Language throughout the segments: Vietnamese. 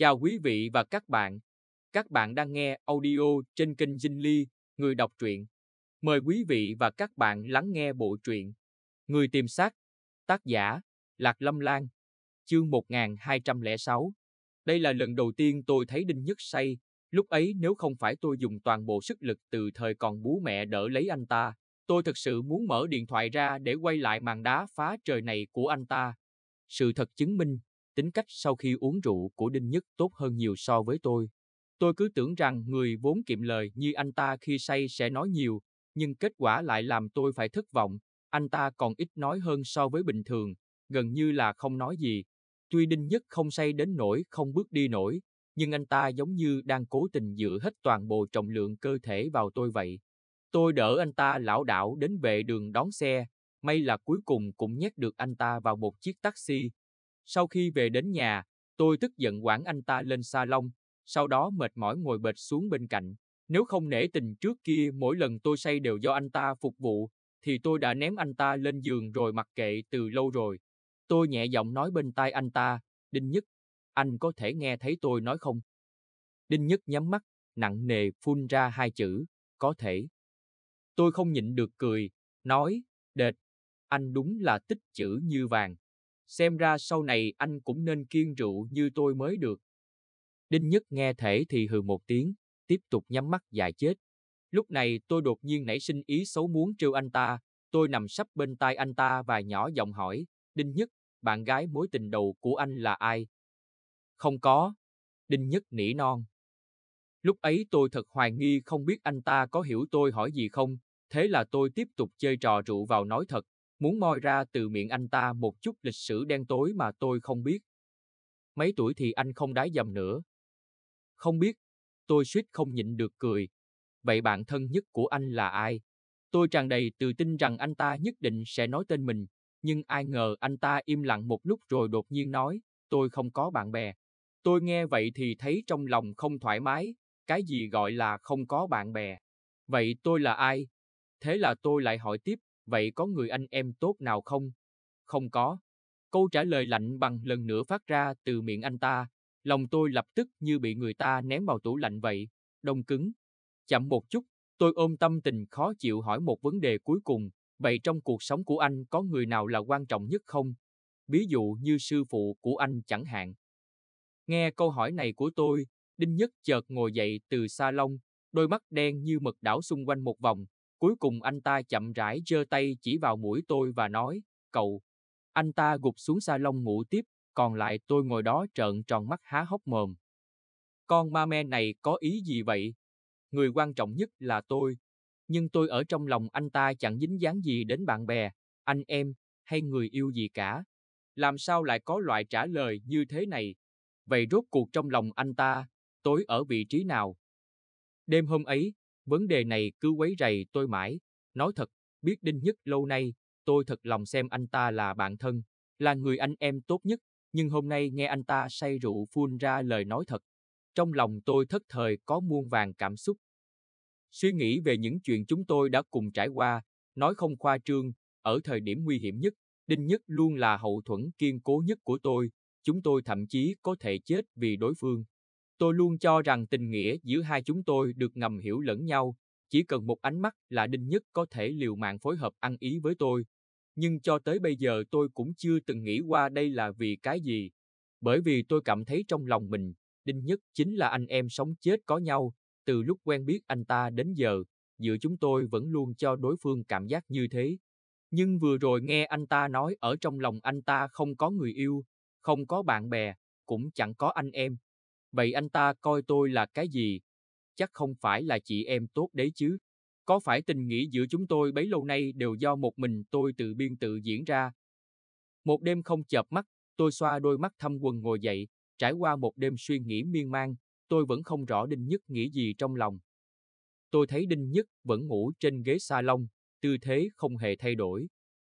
Chào quý vị và các bạn. Các bạn đang nghe audio trên kênh Dinh Ly, người đọc truyện. Mời quý vị và các bạn lắng nghe bộ truyện Người tìm xác, tác giả Lạc Lâm Lan, chương 1206. Đây là lần đầu tiên tôi thấy Đinh Nhất say, lúc ấy nếu không phải tôi dùng toàn bộ sức lực từ thời còn bố mẹ đỡ lấy anh ta, tôi thực sự muốn mở điện thoại ra để quay lại màn đá phá trời này của anh ta. Sự thật chứng minh, tính cách sau khi uống rượu của Đinh Nhất tốt hơn nhiều so với tôi. Tôi cứ tưởng rằng người vốn kiệm lời như anh ta khi say sẽ nói nhiều, nhưng kết quả lại làm tôi phải thất vọng. Anh ta còn ít nói hơn so với bình thường, gần như là không nói gì. Tuy Đinh Nhất không say đến nỗi không bước đi nổi, nhưng anh ta giống như đang cố tình dựa hết toàn bộ trọng lượng cơ thể vào tôi vậy. Tôi đỡ anh ta lão đảo đến vệ đường đón xe, may là cuối cùng cũng nhét được anh ta vào một chiếc taxi, sau khi về đến nhà, tôi tức giận quảng anh ta lên salon, sau đó mệt mỏi ngồi bệt xuống bên cạnh. Nếu không nể tình trước kia mỗi lần tôi say đều do anh ta phục vụ, thì tôi đã ném anh ta lên giường rồi mặc kệ từ lâu rồi. Tôi nhẹ giọng nói bên tai anh ta, Đinh Nhất, anh có thể nghe thấy tôi nói không? Đinh Nhất nhắm mắt, nặng nề phun ra hai chữ, có thể. Tôi không nhịn được cười, nói, đệt, anh đúng là tích chữ như vàng xem ra sau này anh cũng nên kiêng rượu như tôi mới được. Đinh Nhất nghe thể thì hừ một tiếng, tiếp tục nhắm mắt dài chết. Lúc này tôi đột nhiên nảy sinh ý xấu muốn trêu anh ta, tôi nằm sắp bên tai anh ta và nhỏ giọng hỏi, Đinh Nhất, bạn gái mối tình đầu của anh là ai? Không có. Đinh Nhất nỉ non. Lúc ấy tôi thật hoài nghi không biết anh ta có hiểu tôi hỏi gì không, thế là tôi tiếp tục chơi trò rượu vào nói thật, muốn moi ra từ miệng anh ta một chút lịch sử đen tối mà tôi không biết. Mấy tuổi thì anh không đái dầm nữa. Không biết, tôi suýt không nhịn được cười. Vậy bạn thân nhất của anh là ai? Tôi tràn đầy tự tin rằng anh ta nhất định sẽ nói tên mình, nhưng ai ngờ anh ta im lặng một lúc rồi đột nhiên nói, tôi không có bạn bè. Tôi nghe vậy thì thấy trong lòng không thoải mái, cái gì gọi là không có bạn bè. Vậy tôi là ai? Thế là tôi lại hỏi tiếp, vậy có người anh em tốt nào không? Không có. Câu trả lời lạnh bằng lần nữa phát ra từ miệng anh ta, lòng tôi lập tức như bị người ta ném vào tủ lạnh vậy, đông cứng. Chậm một chút, tôi ôm tâm tình khó chịu hỏi một vấn đề cuối cùng, vậy trong cuộc sống của anh có người nào là quan trọng nhất không? Ví dụ như sư phụ của anh chẳng hạn. Nghe câu hỏi này của tôi, Đinh Nhất chợt ngồi dậy từ xa salon, đôi mắt đen như mực đảo xung quanh một vòng, Cuối cùng anh ta chậm rãi giơ tay chỉ vào mũi tôi và nói, cậu. Anh ta gục xuống xa lông ngủ tiếp, còn lại tôi ngồi đó trợn tròn mắt há hốc mồm. Con ma me này có ý gì vậy? Người quan trọng nhất là tôi. Nhưng tôi ở trong lòng anh ta chẳng dính dáng gì đến bạn bè, anh em, hay người yêu gì cả. Làm sao lại có loại trả lời như thế này? Vậy rốt cuộc trong lòng anh ta, tối ở vị trí nào? Đêm hôm ấy, Vấn đề này cứ quấy rầy tôi mãi. Nói thật, biết Đinh Nhất lâu nay, tôi thật lòng xem anh ta là bạn thân, là người anh em tốt nhất, nhưng hôm nay nghe anh ta say rượu phun ra lời nói thật. Trong lòng tôi thất thời có muôn vàng cảm xúc. Suy nghĩ về những chuyện chúng tôi đã cùng trải qua, nói không khoa trương, ở thời điểm nguy hiểm nhất, Đinh Nhất luôn là hậu thuẫn kiên cố nhất của tôi, chúng tôi thậm chí có thể chết vì đối phương. Tôi luôn cho rằng tình nghĩa giữa hai chúng tôi được ngầm hiểu lẫn nhau, chỉ cần một ánh mắt là Đinh Nhất có thể liều mạng phối hợp ăn ý với tôi. Nhưng cho tới bây giờ tôi cũng chưa từng nghĩ qua đây là vì cái gì. Bởi vì tôi cảm thấy trong lòng mình, Đinh Nhất chính là anh em sống chết có nhau, từ lúc quen biết anh ta đến giờ, giữa chúng tôi vẫn luôn cho đối phương cảm giác như thế. Nhưng vừa rồi nghe anh ta nói ở trong lòng anh ta không có người yêu, không có bạn bè, cũng chẳng có anh em, Vậy anh ta coi tôi là cái gì? Chắc không phải là chị em tốt đấy chứ. Có phải tình nghĩa giữa chúng tôi bấy lâu nay đều do một mình tôi tự biên tự diễn ra? Một đêm không chợp mắt, tôi xoa đôi mắt thâm quần ngồi dậy, trải qua một đêm suy nghĩ miên man, tôi vẫn không rõ Đinh Nhất nghĩ gì trong lòng. Tôi thấy Đinh Nhất vẫn ngủ trên ghế salon, tư thế không hề thay đổi.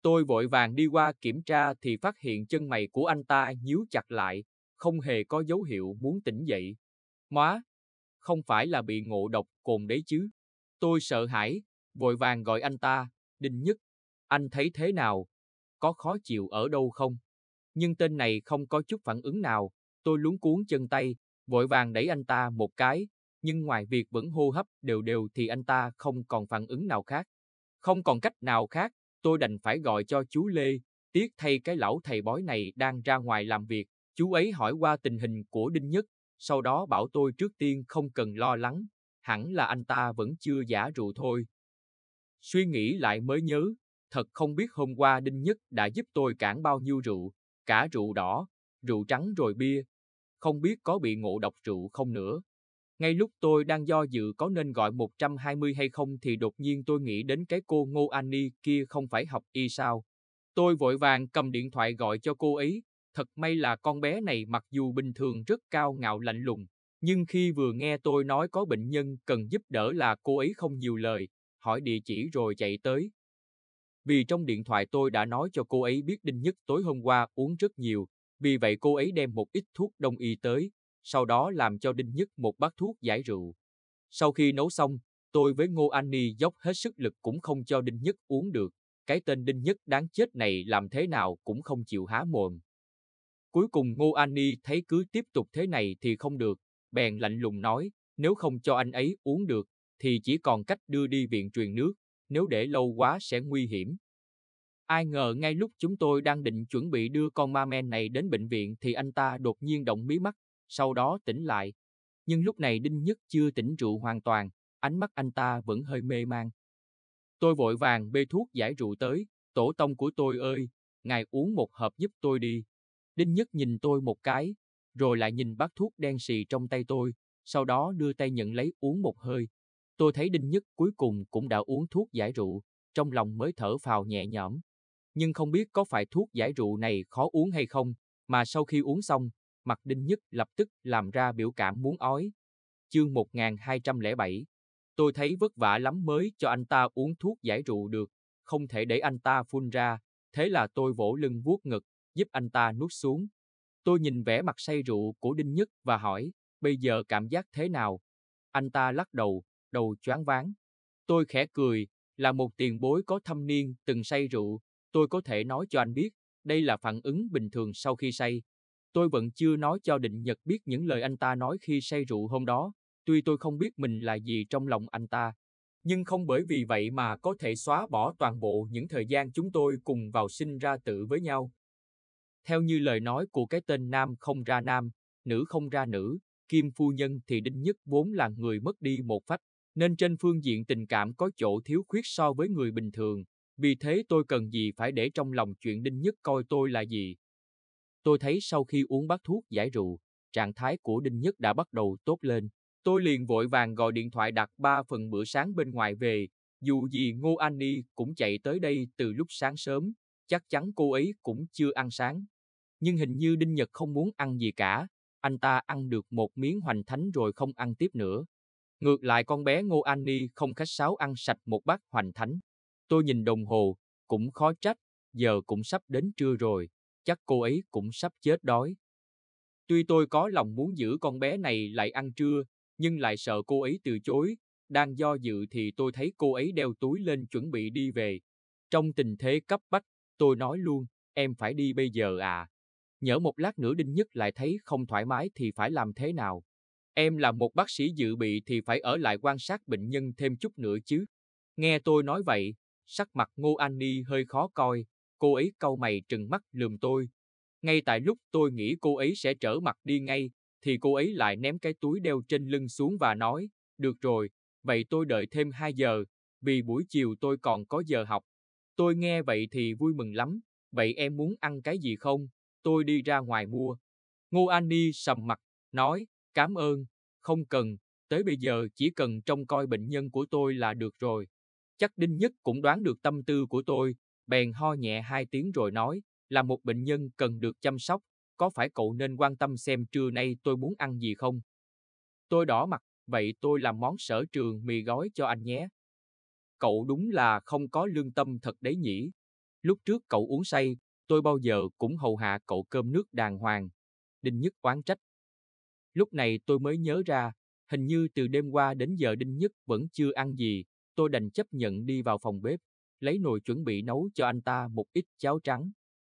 Tôi vội vàng đi qua kiểm tra thì phát hiện chân mày của anh ta nhíu chặt lại, không hề có dấu hiệu muốn tỉnh dậy. Móa, không phải là bị ngộ độc cồn đấy chứ. Tôi sợ hãi, vội vàng gọi anh ta, Đinh Nhất. Anh thấy thế nào? Có khó chịu ở đâu không? Nhưng tên này không có chút phản ứng nào, tôi luống cuốn chân tay, vội vàng đẩy anh ta một cái, nhưng ngoài việc vẫn hô hấp đều đều thì anh ta không còn phản ứng nào khác. Không còn cách nào khác, tôi đành phải gọi cho chú Lê, tiếc thay cái lão thầy bói này đang ra ngoài làm việc, Chú ấy hỏi qua tình hình của Đinh Nhất, sau đó bảo tôi trước tiên không cần lo lắng, hẳn là anh ta vẫn chưa giả rượu thôi. Suy nghĩ lại mới nhớ, thật không biết hôm qua Đinh Nhất đã giúp tôi cản bao nhiêu rượu, cả rượu đỏ, rượu trắng rồi bia. Không biết có bị ngộ độc rượu không nữa. Ngay lúc tôi đang do dự có nên gọi 120 hay không thì đột nhiên tôi nghĩ đến cái cô Ngô Annie kia không phải học y sao. Tôi vội vàng cầm điện thoại gọi cho cô ấy, Thật may là con bé này mặc dù bình thường rất cao ngạo lạnh lùng, nhưng khi vừa nghe tôi nói có bệnh nhân cần giúp đỡ là cô ấy không nhiều lời, hỏi địa chỉ rồi chạy tới. Vì trong điện thoại tôi đã nói cho cô ấy biết Đinh Nhất tối hôm qua uống rất nhiều, vì vậy cô ấy đem một ít thuốc đông y tới, sau đó làm cho Đinh Nhất một bát thuốc giải rượu. Sau khi nấu xong, tôi với Ngô An Ni dốc hết sức lực cũng không cho Đinh Nhất uống được. Cái tên Đinh Nhất đáng chết này làm thế nào cũng không chịu há mồm. Cuối cùng Ngô An Ni thấy cứ tiếp tục thế này thì không được, bèn lạnh lùng nói, nếu không cho anh ấy uống được, thì chỉ còn cách đưa đi viện truyền nước, nếu để lâu quá sẽ nguy hiểm. Ai ngờ ngay lúc chúng tôi đang định chuẩn bị đưa con ma men này đến bệnh viện thì anh ta đột nhiên động mí mắt, sau đó tỉnh lại. Nhưng lúc này Đinh Nhất chưa tỉnh rượu hoàn toàn, ánh mắt anh ta vẫn hơi mê man. Tôi vội vàng bê thuốc giải rượu tới, tổ tông của tôi ơi, ngài uống một hộp giúp tôi đi. Đinh Nhất nhìn tôi một cái, rồi lại nhìn bát thuốc đen xì trong tay tôi, sau đó đưa tay nhận lấy uống một hơi. Tôi thấy Đinh Nhất cuối cùng cũng đã uống thuốc giải rượu, trong lòng mới thở phào nhẹ nhõm. Nhưng không biết có phải thuốc giải rượu này khó uống hay không, mà sau khi uống xong, mặt Đinh Nhất lập tức làm ra biểu cảm muốn ói. Chương 1207 Tôi thấy vất vả lắm mới cho anh ta uống thuốc giải rượu được, không thể để anh ta phun ra, thế là tôi vỗ lưng vuốt ngực, giúp anh ta nuốt xuống. Tôi nhìn vẻ mặt say rượu của Đinh Nhất và hỏi, bây giờ cảm giác thế nào? Anh ta lắc đầu, đầu choáng váng. Tôi khẽ cười, là một tiền bối có thâm niên từng say rượu, tôi có thể nói cho anh biết, đây là phản ứng bình thường sau khi say. Tôi vẫn chưa nói cho Định Nhật biết những lời anh ta nói khi say rượu hôm đó, tuy tôi không biết mình là gì trong lòng anh ta, nhưng không bởi vì vậy mà có thể xóa bỏ toàn bộ những thời gian chúng tôi cùng vào sinh ra tử với nhau. Theo như lời nói của cái tên nam không ra nam, nữ không ra nữ, Kim Phu Nhân thì Đinh Nhất vốn là người mất đi một phách, nên trên phương diện tình cảm có chỗ thiếu khuyết so với người bình thường, vì thế tôi cần gì phải để trong lòng chuyện Đinh Nhất coi tôi là gì. Tôi thấy sau khi uống bát thuốc giải rượu, trạng thái của Đinh Nhất đã bắt đầu tốt lên. Tôi liền vội vàng gọi điện thoại đặt ba phần bữa sáng bên ngoài về, dù gì Ngô Anh Ni cũng chạy tới đây từ lúc sáng sớm, chắc chắn cô ấy cũng chưa ăn sáng. Nhưng hình như Đinh Nhật không muốn ăn gì cả, anh ta ăn được một miếng hoành thánh rồi không ăn tiếp nữa. Ngược lại con bé Ngô An Ni không khách sáo ăn sạch một bát hoành thánh. Tôi nhìn đồng hồ, cũng khó trách, giờ cũng sắp đến trưa rồi, chắc cô ấy cũng sắp chết đói. Tuy tôi có lòng muốn giữ con bé này lại ăn trưa, nhưng lại sợ cô ấy từ chối, đang do dự thì tôi thấy cô ấy đeo túi lên chuẩn bị đi về. Trong tình thế cấp bách, Tôi nói luôn, em phải đi bây giờ à. Nhỡ một lát nữa Đinh Nhất lại thấy không thoải mái thì phải làm thế nào? Em là một bác sĩ dự bị thì phải ở lại quan sát bệnh nhân thêm chút nữa chứ. Nghe tôi nói vậy, sắc mặt Ngô An Ni hơi khó coi, cô ấy cau mày trừng mắt lườm tôi. Ngay tại lúc tôi nghĩ cô ấy sẽ trở mặt đi ngay, thì cô ấy lại ném cái túi đeo trên lưng xuống và nói, được rồi, vậy tôi đợi thêm hai giờ, vì buổi chiều tôi còn có giờ học. Tôi nghe vậy thì vui mừng lắm. Vậy em muốn ăn cái gì không? Tôi đi ra ngoài mua. Ngô Ani sầm mặt, nói, cảm ơn, không cần, tới bây giờ chỉ cần trông coi bệnh nhân của tôi là được rồi. Chắc Đinh Nhất cũng đoán được tâm tư của tôi, bèn ho nhẹ hai tiếng rồi nói, là một bệnh nhân cần được chăm sóc, có phải cậu nên quan tâm xem trưa nay tôi muốn ăn gì không? Tôi đỏ mặt, vậy tôi làm món sở trường mì gói cho anh nhé cậu đúng là không có lương tâm thật đấy nhỉ. Lúc trước cậu uống say, tôi bao giờ cũng hầu hạ cậu cơm nước đàng hoàng. Đinh Nhất oán trách. Lúc này tôi mới nhớ ra, hình như từ đêm qua đến giờ Đinh Nhất vẫn chưa ăn gì, tôi đành chấp nhận đi vào phòng bếp, lấy nồi chuẩn bị nấu cho anh ta một ít cháo trắng.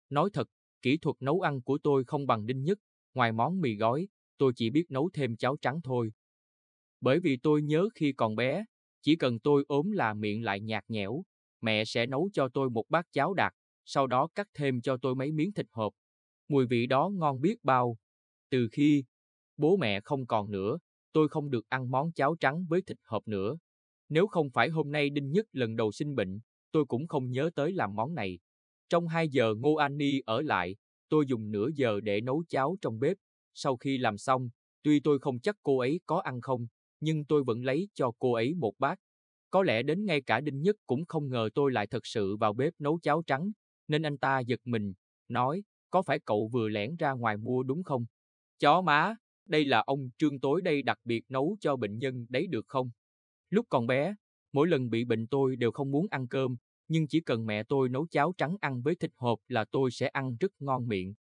Nói thật, kỹ thuật nấu ăn của tôi không bằng Đinh Nhất, ngoài món mì gói, tôi chỉ biết nấu thêm cháo trắng thôi. Bởi vì tôi nhớ khi còn bé, chỉ cần tôi ốm là miệng lại nhạt nhẽo, mẹ sẽ nấu cho tôi một bát cháo đặc, sau đó cắt thêm cho tôi mấy miếng thịt hộp. Mùi vị đó ngon biết bao. Từ khi bố mẹ không còn nữa, tôi không được ăn món cháo trắng với thịt hộp nữa. Nếu không phải hôm nay Đinh Nhất lần đầu sinh bệnh, tôi cũng không nhớ tới làm món này. Trong hai giờ Ngô Anh Ni ở lại, tôi dùng nửa giờ để nấu cháo trong bếp. Sau khi làm xong, tuy tôi không chắc cô ấy có ăn không, nhưng tôi vẫn lấy cho cô ấy một bát. Có lẽ đến ngay cả Đinh Nhất cũng không ngờ tôi lại thật sự vào bếp nấu cháo trắng, nên anh ta giật mình, nói, có phải cậu vừa lẻn ra ngoài mua đúng không? Chó má, đây là ông Trương tối đây đặc biệt nấu cho bệnh nhân đấy được không? Lúc còn bé, mỗi lần bị bệnh tôi đều không muốn ăn cơm, nhưng chỉ cần mẹ tôi nấu cháo trắng ăn với thịt hộp là tôi sẽ ăn rất ngon miệng.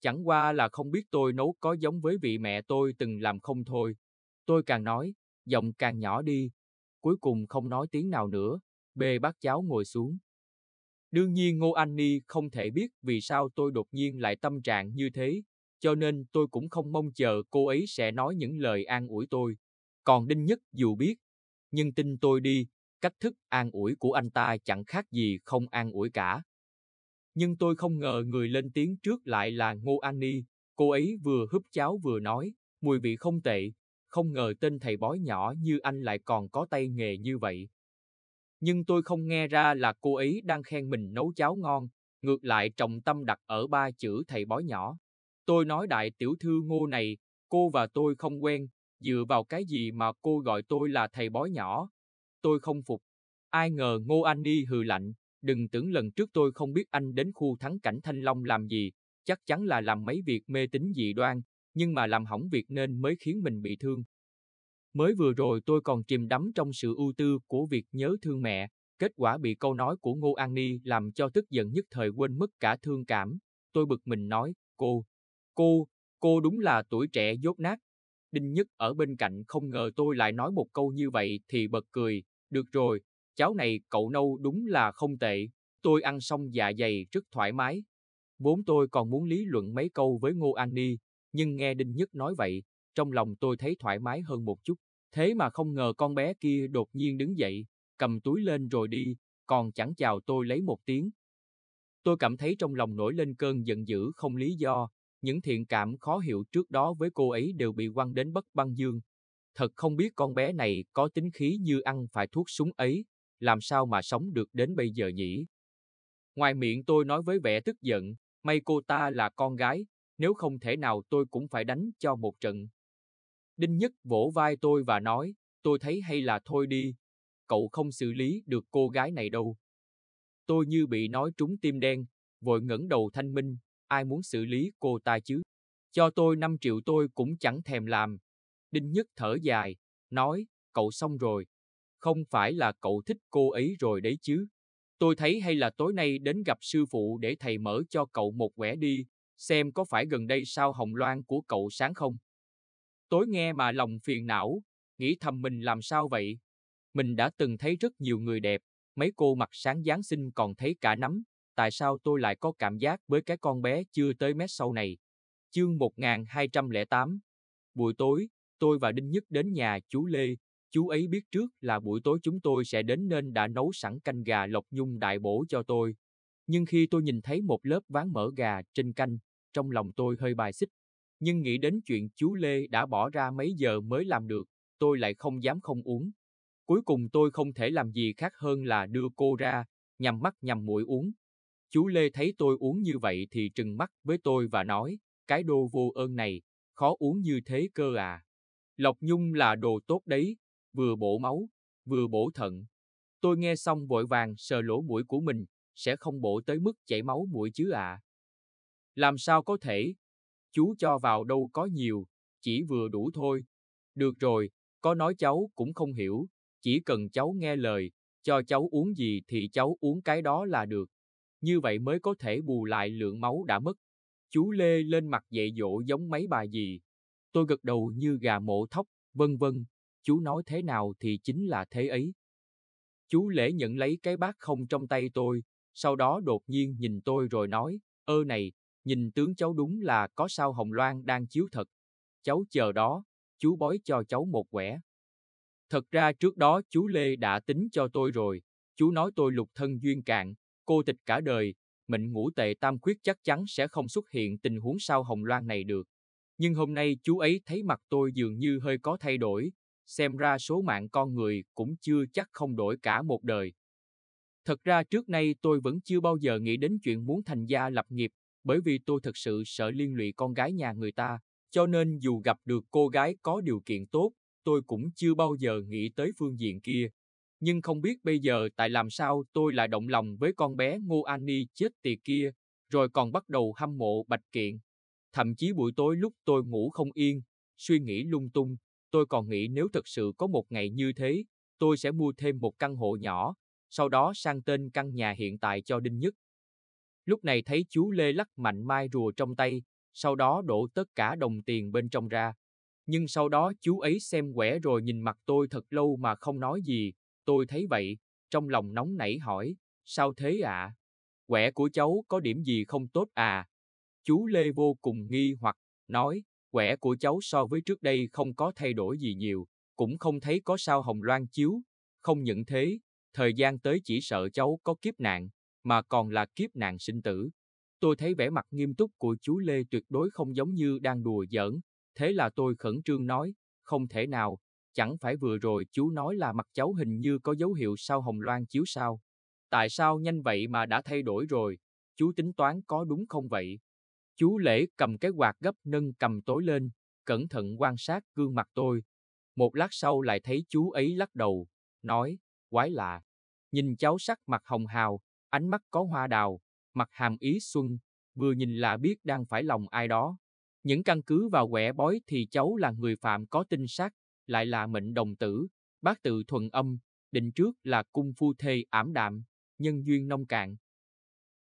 Chẳng qua là không biết tôi nấu có giống với vị mẹ tôi từng làm không thôi, Tôi càng nói, giọng càng nhỏ đi, cuối cùng không nói tiếng nào nữa, bê bát cháo ngồi xuống. Đương nhiên Ngô Anh Ni không thể biết vì sao tôi đột nhiên lại tâm trạng như thế, cho nên tôi cũng không mong chờ cô ấy sẽ nói những lời an ủi tôi. Còn Đinh Nhất dù biết, nhưng tin tôi đi, cách thức an ủi của anh ta chẳng khác gì không an ủi cả. Nhưng tôi không ngờ người lên tiếng trước lại là Ngô An Ni, cô ấy vừa húp cháo vừa nói, mùi vị không tệ, không ngờ tên thầy bói nhỏ như anh lại còn có tay nghề như vậy. Nhưng tôi không nghe ra là cô ấy đang khen mình nấu cháo ngon, ngược lại trọng tâm đặt ở ba chữ thầy bói nhỏ. Tôi nói đại tiểu thư ngô này, cô và tôi không quen, dựa vào cái gì mà cô gọi tôi là thầy bói nhỏ. Tôi không phục. Ai ngờ ngô anh đi hừ lạnh, đừng tưởng lần trước tôi không biết anh đến khu thắng cảnh Thanh Long làm gì, chắc chắn là làm mấy việc mê tín dị đoan, nhưng mà làm hỏng việc nên mới khiến mình bị thương. Mới vừa rồi tôi còn chìm đắm trong sự ưu tư của việc nhớ thương mẹ, kết quả bị câu nói của Ngô An Ni làm cho tức giận nhất thời quên mất cả thương cảm. Tôi bực mình nói, cô, cô, cô đúng là tuổi trẻ dốt nát. Đinh Nhất ở bên cạnh không ngờ tôi lại nói một câu như vậy thì bật cười, được rồi, cháu này cậu nâu đúng là không tệ, tôi ăn xong dạ dày rất thoải mái. Vốn tôi còn muốn lý luận mấy câu với Ngô An Ni, nhưng nghe Đinh Nhất nói vậy, trong lòng tôi thấy thoải mái hơn một chút. Thế mà không ngờ con bé kia đột nhiên đứng dậy, cầm túi lên rồi đi, còn chẳng chào tôi lấy một tiếng. Tôi cảm thấy trong lòng nổi lên cơn giận dữ không lý do, những thiện cảm khó hiểu trước đó với cô ấy đều bị quăng đến bất băng dương. Thật không biết con bé này có tính khí như ăn phải thuốc súng ấy, làm sao mà sống được đến bây giờ nhỉ? Ngoài miệng tôi nói với vẻ tức giận, may cô ta là con gái, nếu không thể nào tôi cũng phải đánh cho một trận. Đinh Nhất vỗ vai tôi và nói, tôi thấy hay là thôi đi, cậu không xử lý được cô gái này đâu. Tôi như bị nói trúng tim đen, vội ngẩng đầu thanh minh, ai muốn xử lý cô ta chứ? Cho tôi 5 triệu tôi cũng chẳng thèm làm. Đinh Nhất thở dài, nói, cậu xong rồi. Không phải là cậu thích cô ấy rồi đấy chứ. Tôi thấy hay là tối nay đến gặp sư phụ để thầy mở cho cậu một quẻ đi, xem có phải gần đây sao hồng loan của cậu sáng không. Tối nghe mà lòng phiền não, nghĩ thầm mình làm sao vậy. Mình đã từng thấy rất nhiều người đẹp, mấy cô mặc sáng giáng sinh còn thấy cả nắm, tại sao tôi lại có cảm giác với cái con bé chưa tới mét sau này. Chương 1208 Buổi tối, tôi và Đinh Nhất đến nhà chú Lê, chú ấy biết trước là buổi tối chúng tôi sẽ đến nên đã nấu sẵn canh gà lộc nhung đại bổ cho tôi. Nhưng khi tôi nhìn thấy một lớp ván mỡ gà trên canh, trong lòng tôi hơi bài xích. Nhưng nghĩ đến chuyện chú Lê đã bỏ ra mấy giờ mới làm được, tôi lại không dám không uống. Cuối cùng tôi không thể làm gì khác hơn là đưa cô ra, nhằm mắt nhằm mũi uống. Chú Lê thấy tôi uống như vậy thì trừng mắt với tôi và nói, cái đồ vô ơn này, khó uống như thế cơ à. Lộc Nhung là đồ tốt đấy, vừa bổ máu, vừa bổ thận. Tôi nghe xong vội vàng sờ lỗ mũi của mình, sẽ không bổ tới mức chảy máu mũi chứ à. Làm sao có thể? Chú cho vào đâu có nhiều, chỉ vừa đủ thôi. Được rồi, có nói cháu cũng không hiểu, chỉ cần cháu nghe lời, cho cháu uống gì thì cháu uống cái đó là được. Như vậy mới có thể bù lại lượng máu đã mất. Chú Lê lên mặt dạy dỗ giống mấy bà gì. Tôi gật đầu như gà mổ thóc, vân vân, chú nói thế nào thì chính là thế ấy. Chú Lễ nhận lấy cái bát không trong tay tôi, sau đó đột nhiên nhìn tôi rồi nói, ơ này, Nhìn tướng cháu đúng là có sao Hồng Loan đang chiếu thật. Cháu chờ đó, chú bói cho cháu một quẻ. Thật ra trước đó chú Lê đã tính cho tôi rồi, chú nói tôi lục thân duyên cạn, cô tịch cả đời, mệnh ngũ tệ tam khuyết chắc chắn sẽ không xuất hiện tình huống sao Hồng Loan này được. Nhưng hôm nay chú ấy thấy mặt tôi dường như hơi có thay đổi, xem ra số mạng con người cũng chưa chắc không đổi cả một đời. Thật ra trước nay tôi vẫn chưa bao giờ nghĩ đến chuyện muốn thành gia lập nghiệp, bởi vì tôi thật sự sợ liên lụy con gái nhà người ta, cho nên dù gặp được cô gái có điều kiện tốt, tôi cũng chưa bao giờ nghĩ tới phương diện kia. Nhưng không biết bây giờ tại làm sao tôi lại động lòng với con bé Ngô An Ani chết tiệt kia, rồi còn bắt đầu hâm mộ Bạch Kiện. Thậm chí buổi tối lúc tôi ngủ không yên, suy nghĩ lung tung, tôi còn nghĩ nếu thật sự có một ngày như thế, tôi sẽ mua thêm một căn hộ nhỏ, sau đó sang tên căn nhà hiện tại cho Đinh Nhất. Lúc này thấy chú Lê lắc mạnh mai rùa trong tay, sau đó đổ tất cả đồng tiền bên trong ra. Nhưng sau đó chú ấy xem quẻ rồi nhìn mặt tôi thật lâu mà không nói gì, tôi thấy vậy, trong lòng nóng nảy hỏi, sao thế ạ? À? Quẻ của cháu có điểm gì không tốt à? Chú Lê vô cùng nghi hoặc, nói, quẻ của cháu so với trước đây không có thay đổi gì nhiều, cũng không thấy có sao hồng loan chiếu, không những thế, thời gian tới chỉ sợ cháu có kiếp nạn mà còn là kiếp nạn sinh tử. Tôi thấy vẻ mặt nghiêm túc của chú Lê tuyệt đối không giống như đang đùa giỡn, thế là tôi khẩn trương nói, không thể nào, chẳng phải vừa rồi chú nói là mặt cháu hình như có dấu hiệu sao hồng loan chiếu sao. Tại sao nhanh vậy mà đã thay đổi rồi, chú tính toán có đúng không vậy? Chú Lễ cầm cái quạt gấp nâng cầm tối lên, cẩn thận quan sát gương mặt tôi. Một lát sau lại thấy chú ấy lắc đầu, nói, quái lạ. Nhìn cháu sắc mặt hồng hào, ánh mắt có hoa đào, mặt hàm ý xuân, vừa nhìn là biết đang phải lòng ai đó. Những căn cứ vào quẻ bói thì cháu là người phạm có tinh sát, lại là mệnh đồng tử, bác tự thuần âm, định trước là cung phu thê ảm đạm, nhân duyên nông cạn.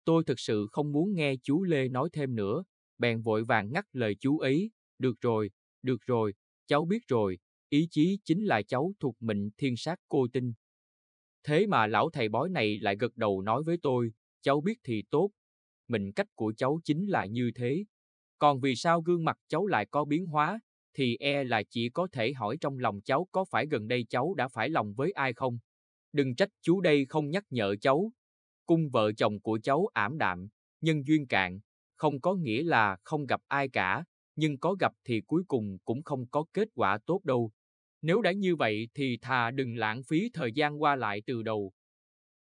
Tôi thực sự không muốn nghe chú Lê nói thêm nữa, bèn vội vàng ngắt lời chú ấy, được rồi, được rồi, cháu biết rồi, ý chí chính là cháu thuộc mệnh thiên sát cô tinh, Thế mà lão thầy bói này lại gật đầu nói với tôi, cháu biết thì tốt. Mình cách của cháu chính là như thế. Còn vì sao gương mặt cháu lại có biến hóa, thì e là chỉ có thể hỏi trong lòng cháu có phải gần đây cháu đã phải lòng với ai không. Đừng trách chú đây không nhắc nhở cháu. Cung vợ chồng của cháu ảm đạm, nhân duyên cạn, không có nghĩa là không gặp ai cả, nhưng có gặp thì cuối cùng cũng không có kết quả tốt đâu. Nếu đã như vậy thì thà đừng lãng phí thời gian qua lại từ đầu.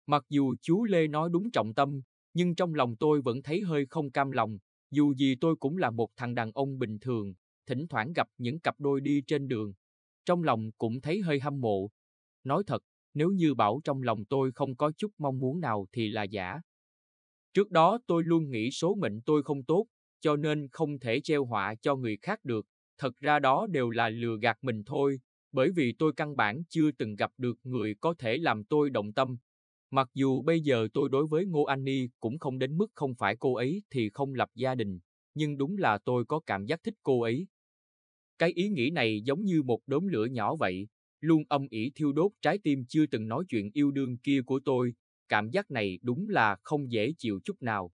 Mặc dù chú Lê nói đúng trọng tâm, nhưng trong lòng tôi vẫn thấy hơi không cam lòng, dù gì tôi cũng là một thằng đàn ông bình thường, thỉnh thoảng gặp những cặp đôi đi trên đường. Trong lòng cũng thấy hơi hâm mộ. Nói thật, nếu như bảo trong lòng tôi không có chút mong muốn nào thì là giả. Trước đó tôi luôn nghĩ số mệnh tôi không tốt, cho nên không thể treo họa cho người khác được, thật ra đó đều là lừa gạt mình thôi, bởi vì tôi căn bản chưa từng gặp được người có thể làm tôi động tâm. Mặc dù bây giờ tôi đối với Ngô Anh Ni cũng không đến mức không phải cô ấy thì không lập gia đình, nhưng đúng là tôi có cảm giác thích cô ấy. Cái ý nghĩ này giống như một đốm lửa nhỏ vậy, luôn âm ỉ thiêu đốt trái tim chưa từng nói chuyện yêu đương kia của tôi, cảm giác này đúng là không dễ chịu chút nào.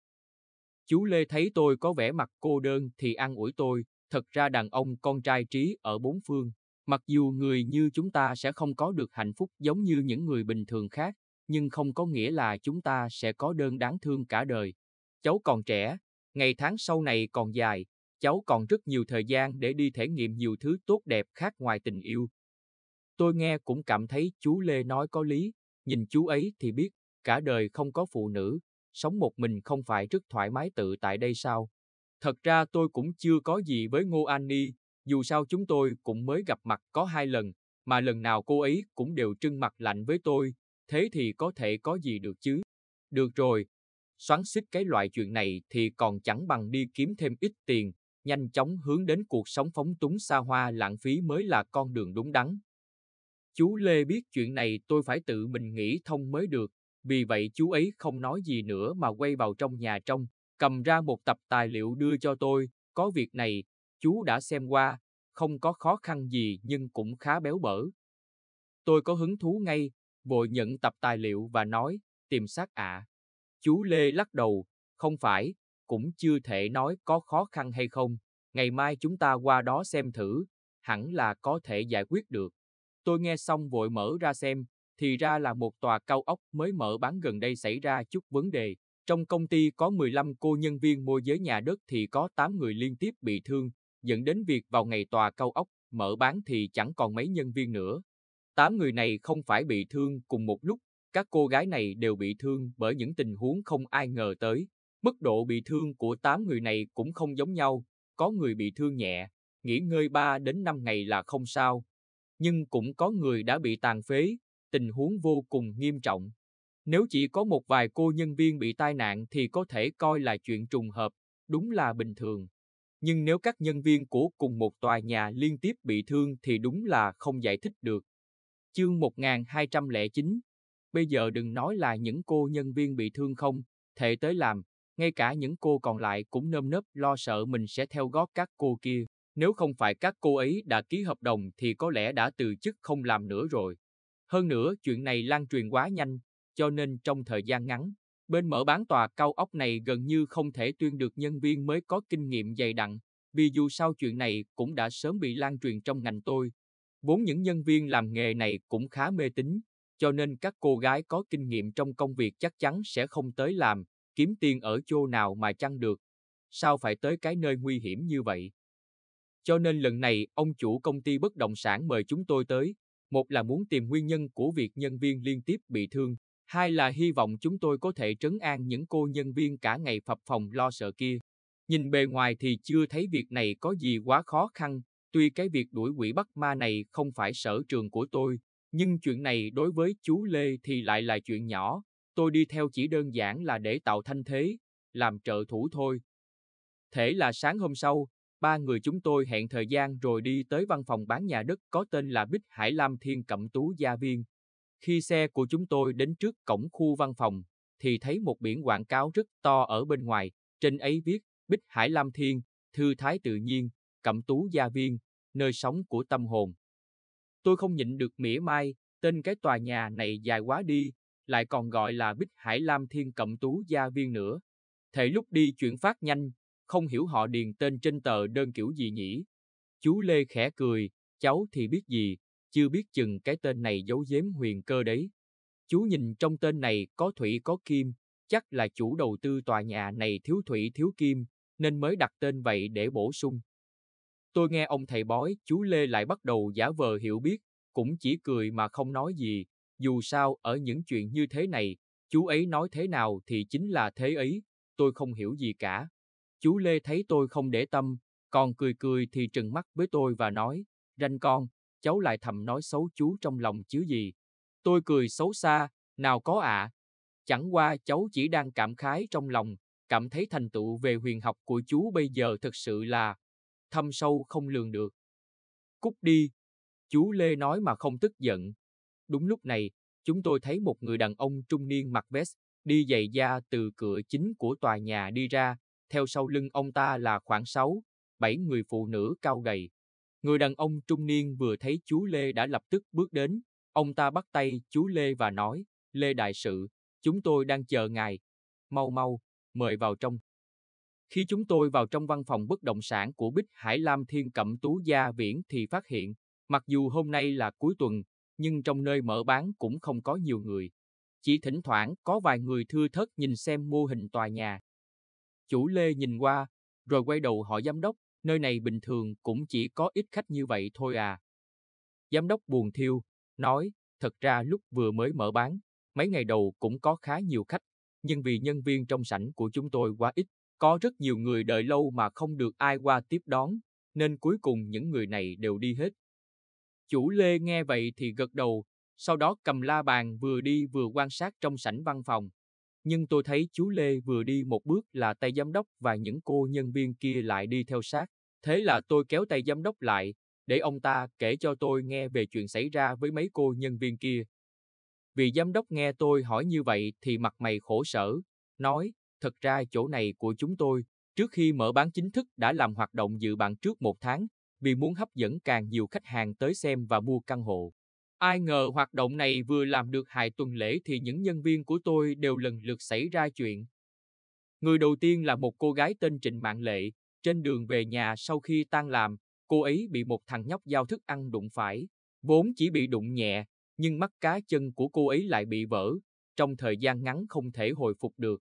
Chú Lê thấy tôi có vẻ mặt cô đơn thì an ủi tôi, thật ra đàn ông con trai trí ở bốn phương mặc dù người như chúng ta sẽ không có được hạnh phúc giống như những người bình thường khác nhưng không có nghĩa là chúng ta sẽ có đơn đáng thương cả đời cháu còn trẻ ngày tháng sau này còn dài cháu còn rất nhiều thời gian để đi thể nghiệm nhiều thứ tốt đẹp khác ngoài tình yêu tôi nghe cũng cảm thấy chú lê nói có lý nhìn chú ấy thì biết cả đời không có phụ nữ sống một mình không phải rất thoải mái tự tại đây sao thật ra tôi cũng chưa có gì với ngô an ni dù sao chúng tôi cũng mới gặp mặt có hai lần, mà lần nào cô ấy cũng đều trưng mặt lạnh với tôi, thế thì có thể có gì được chứ. Được rồi, xoắn xích cái loại chuyện này thì còn chẳng bằng đi kiếm thêm ít tiền, nhanh chóng hướng đến cuộc sống phóng túng xa hoa lãng phí mới là con đường đúng đắn. Chú Lê biết chuyện này tôi phải tự mình nghĩ thông mới được, vì vậy chú ấy không nói gì nữa mà quay vào trong nhà trong, cầm ra một tập tài liệu đưa cho tôi, có việc này chú đã xem qua, không có khó khăn gì nhưng cũng khá béo bở. Tôi có hứng thú ngay, vội nhận tập tài liệu và nói, tìm xác ạ. À. Chú Lê lắc đầu, không phải, cũng chưa thể nói có khó khăn hay không, ngày mai chúng ta qua đó xem thử, hẳn là có thể giải quyết được. Tôi nghe xong vội mở ra xem, thì ra là một tòa cao ốc mới mở bán gần đây xảy ra chút vấn đề. Trong công ty có 15 cô nhân viên môi giới nhà đất thì có 8 người liên tiếp bị thương, dẫn đến việc vào ngày tòa cao ốc mở bán thì chẳng còn mấy nhân viên nữa. Tám người này không phải bị thương cùng một lúc, các cô gái này đều bị thương bởi những tình huống không ai ngờ tới. Mức độ bị thương của tám người này cũng không giống nhau, có người bị thương nhẹ, nghỉ ngơi 3 đến 5 ngày là không sao. Nhưng cũng có người đã bị tàn phế, tình huống vô cùng nghiêm trọng. Nếu chỉ có một vài cô nhân viên bị tai nạn thì có thể coi là chuyện trùng hợp, đúng là bình thường nhưng nếu các nhân viên của cùng một tòa nhà liên tiếp bị thương thì đúng là không giải thích được. Chương 1209 Bây giờ đừng nói là những cô nhân viên bị thương không, thể tới làm, ngay cả những cô còn lại cũng nơm nớp lo sợ mình sẽ theo gót các cô kia. Nếu không phải các cô ấy đã ký hợp đồng thì có lẽ đã từ chức không làm nữa rồi. Hơn nữa, chuyện này lan truyền quá nhanh, cho nên trong thời gian ngắn, Bên mở bán tòa cao ốc này gần như không thể tuyên được nhân viên mới có kinh nghiệm dày dặn, vì dù sao chuyện này cũng đã sớm bị lan truyền trong ngành tôi. Vốn những nhân viên làm nghề này cũng khá mê tín, cho nên các cô gái có kinh nghiệm trong công việc chắc chắn sẽ không tới làm, kiếm tiền ở chỗ nào mà chăng được. Sao phải tới cái nơi nguy hiểm như vậy? Cho nên lần này, ông chủ công ty bất động sản mời chúng tôi tới, một là muốn tìm nguyên nhân của việc nhân viên liên tiếp bị thương, Hai là hy vọng chúng tôi có thể trấn an những cô nhân viên cả ngày phập phòng lo sợ kia. Nhìn bề ngoài thì chưa thấy việc này có gì quá khó khăn, tuy cái việc đuổi quỷ bắt ma này không phải sở trường của tôi, nhưng chuyện này đối với chú Lê thì lại là chuyện nhỏ, tôi đi theo chỉ đơn giản là để tạo thanh thế, làm trợ thủ thôi. Thế là sáng hôm sau, ba người chúng tôi hẹn thời gian rồi đi tới văn phòng bán nhà đất có tên là Bích Hải Lam Thiên Cẩm Tú Gia Viên, khi xe của chúng tôi đến trước cổng khu văn phòng, thì thấy một biển quảng cáo rất to ở bên ngoài, trên ấy viết Bích Hải Lam Thiên, Thư Thái Tự Nhiên, Cẩm Tú Gia Viên, nơi sống của tâm hồn. Tôi không nhịn được mỉa mai, tên cái tòa nhà này dài quá đi, lại còn gọi là Bích Hải Lam Thiên Cẩm Tú Gia Viên nữa. Thể lúc đi chuyển phát nhanh, không hiểu họ điền tên trên tờ đơn kiểu gì nhỉ. Chú Lê khẽ cười, cháu thì biết gì, chưa biết chừng cái tên này giấu giếm huyền cơ đấy. Chú nhìn trong tên này có thủy có kim, chắc là chủ đầu tư tòa nhà này thiếu thủy thiếu kim, nên mới đặt tên vậy để bổ sung. Tôi nghe ông thầy bói, chú Lê lại bắt đầu giả vờ hiểu biết, cũng chỉ cười mà không nói gì, dù sao ở những chuyện như thế này, chú ấy nói thế nào thì chính là thế ấy, tôi không hiểu gì cả. Chú Lê thấy tôi không để tâm, còn cười cười thì trừng mắt với tôi và nói, ranh con, cháu lại thầm nói xấu chú trong lòng chứ gì. Tôi cười xấu xa, nào có ạ. À. Chẳng qua cháu chỉ đang cảm khái trong lòng, cảm thấy thành tựu về huyền học của chú bây giờ thật sự là thâm sâu không lường được. Cút đi, chú Lê nói mà không tức giận. Đúng lúc này, chúng tôi thấy một người đàn ông trung niên mặc vest, đi giày da từ cửa chính của tòa nhà đi ra, theo sau lưng ông ta là khoảng 6, 7 người phụ nữ cao gầy, Người đàn ông trung niên vừa thấy chú Lê đã lập tức bước đến, ông ta bắt tay chú Lê và nói, Lê Đại Sự, chúng tôi đang chờ ngài, mau mau, mời vào trong. Khi chúng tôi vào trong văn phòng bất động sản của Bích Hải Lam Thiên Cẩm Tú Gia Viễn thì phát hiện, mặc dù hôm nay là cuối tuần, nhưng trong nơi mở bán cũng không có nhiều người. Chỉ thỉnh thoảng có vài người thưa thớt nhìn xem mô hình tòa nhà. Chủ Lê nhìn qua, rồi quay đầu hỏi giám đốc, nơi này bình thường cũng chỉ có ít khách như vậy thôi à. Giám đốc buồn thiêu, nói, thật ra lúc vừa mới mở bán, mấy ngày đầu cũng có khá nhiều khách, nhưng vì nhân viên trong sảnh của chúng tôi quá ít, có rất nhiều người đợi lâu mà không được ai qua tiếp đón, nên cuối cùng những người này đều đi hết. Chủ Lê nghe vậy thì gật đầu, sau đó cầm la bàn vừa đi vừa quan sát trong sảnh văn phòng nhưng tôi thấy chú Lê vừa đi một bước là tay giám đốc và những cô nhân viên kia lại đi theo sát. Thế là tôi kéo tay giám đốc lại, để ông ta kể cho tôi nghe về chuyện xảy ra với mấy cô nhân viên kia. Vì giám đốc nghe tôi hỏi như vậy thì mặt mày khổ sở, nói, thật ra chỗ này của chúng tôi, trước khi mở bán chính thức đã làm hoạt động dự bạn trước một tháng, vì muốn hấp dẫn càng nhiều khách hàng tới xem và mua căn hộ. Ai ngờ hoạt động này vừa làm được hai tuần lễ thì những nhân viên của tôi đều lần lượt xảy ra chuyện. Người đầu tiên là một cô gái tên Trịnh Mạng Lệ, trên đường về nhà sau khi tan làm, cô ấy bị một thằng nhóc giao thức ăn đụng phải, vốn chỉ bị đụng nhẹ, nhưng mắt cá chân của cô ấy lại bị vỡ, trong thời gian ngắn không thể hồi phục được.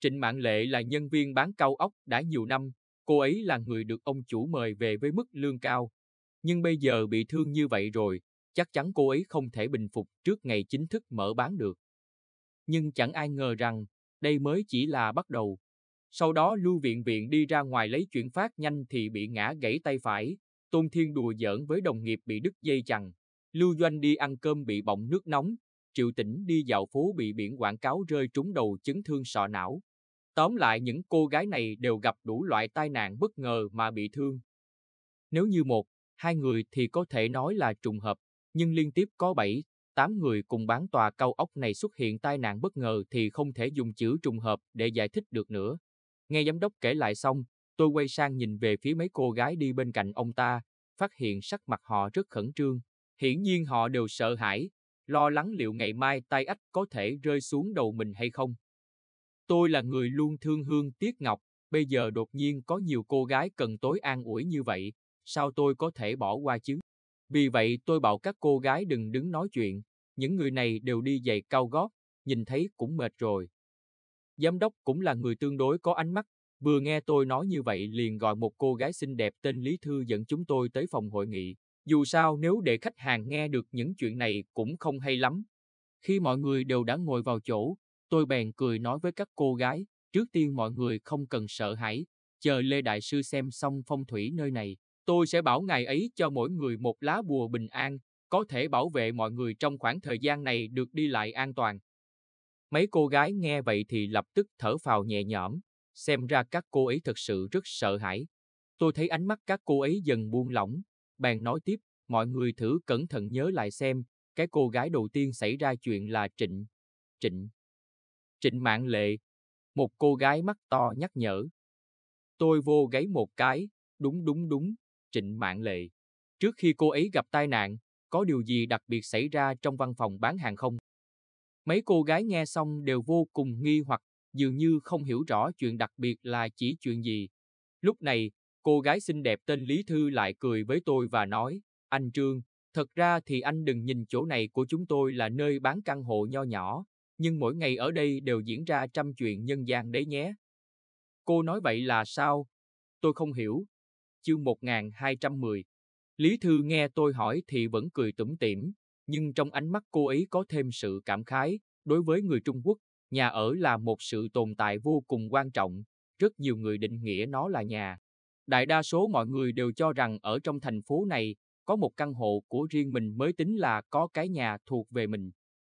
Trịnh Mạng Lệ là nhân viên bán cao ốc đã nhiều năm, cô ấy là người được ông chủ mời về với mức lương cao, nhưng bây giờ bị thương như vậy rồi, chắc chắn cô ấy không thể bình phục trước ngày chính thức mở bán được. Nhưng chẳng ai ngờ rằng, đây mới chỉ là bắt đầu. Sau đó Lưu Viện Viện đi ra ngoài lấy chuyển phát nhanh thì bị ngã gãy tay phải, Tôn Thiên đùa giỡn với đồng nghiệp bị đứt dây chằng, Lưu Doanh đi ăn cơm bị bỏng nước nóng, Triệu Tĩnh đi dạo phố bị biển quảng cáo rơi trúng đầu chấn thương sọ não. Tóm lại những cô gái này đều gặp đủ loại tai nạn bất ngờ mà bị thương. Nếu như một, hai người thì có thể nói là trùng hợp, nhưng liên tiếp có 7, 8 người cùng bán tòa cao ốc này xuất hiện tai nạn bất ngờ thì không thể dùng chữ trùng hợp để giải thích được nữa. Nghe giám đốc kể lại xong, tôi quay sang nhìn về phía mấy cô gái đi bên cạnh ông ta, phát hiện sắc mặt họ rất khẩn trương. Hiển nhiên họ đều sợ hãi, lo lắng liệu ngày mai tay ách có thể rơi xuống đầu mình hay không. Tôi là người luôn thương hương tiếc ngọc, bây giờ đột nhiên có nhiều cô gái cần tối an ủi như vậy, sao tôi có thể bỏ qua chứ? Vì vậy tôi bảo các cô gái đừng đứng nói chuyện, những người này đều đi giày cao gót, nhìn thấy cũng mệt rồi. Giám đốc cũng là người tương đối có ánh mắt, vừa nghe tôi nói như vậy liền gọi một cô gái xinh đẹp tên Lý Thư dẫn chúng tôi tới phòng hội nghị. Dù sao nếu để khách hàng nghe được những chuyện này cũng không hay lắm. Khi mọi người đều đã ngồi vào chỗ, tôi bèn cười nói với các cô gái, trước tiên mọi người không cần sợ hãi, chờ Lê Đại Sư xem xong phong thủy nơi này, Tôi sẽ bảo ngày ấy cho mỗi người một lá bùa bình an, có thể bảo vệ mọi người trong khoảng thời gian này được đi lại an toàn. Mấy cô gái nghe vậy thì lập tức thở phào nhẹ nhõm, xem ra các cô ấy thật sự rất sợ hãi. Tôi thấy ánh mắt các cô ấy dần buông lỏng, bèn nói tiếp, mọi người thử cẩn thận nhớ lại xem, cái cô gái đầu tiên xảy ra chuyện là Trịnh. Trịnh. Trịnh Mạng Lệ. Một cô gái mắt to nhắc nhở. Tôi vô gáy một cái, đúng đúng đúng, Trịnh Mạng Lệ. Trước khi cô ấy gặp tai nạn, có điều gì đặc biệt xảy ra trong văn phòng bán hàng không? Mấy cô gái nghe xong đều vô cùng nghi hoặc, dường như không hiểu rõ chuyện đặc biệt là chỉ chuyện gì. Lúc này, cô gái xinh đẹp tên Lý Thư lại cười với tôi và nói, anh Trương, thật ra thì anh đừng nhìn chỗ này của chúng tôi là nơi bán căn hộ nho nhỏ, nhưng mỗi ngày ở đây đều diễn ra trăm chuyện nhân gian đấy nhé. Cô nói vậy là sao? Tôi không hiểu, chương 1210. Lý Thư nghe tôi hỏi thì vẫn cười tủm tỉm, nhưng trong ánh mắt cô ấy có thêm sự cảm khái, đối với người Trung Quốc, nhà ở là một sự tồn tại vô cùng quan trọng, rất nhiều người định nghĩa nó là nhà. Đại đa số mọi người đều cho rằng ở trong thành phố này, có một căn hộ của riêng mình mới tính là có cái nhà thuộc về mình.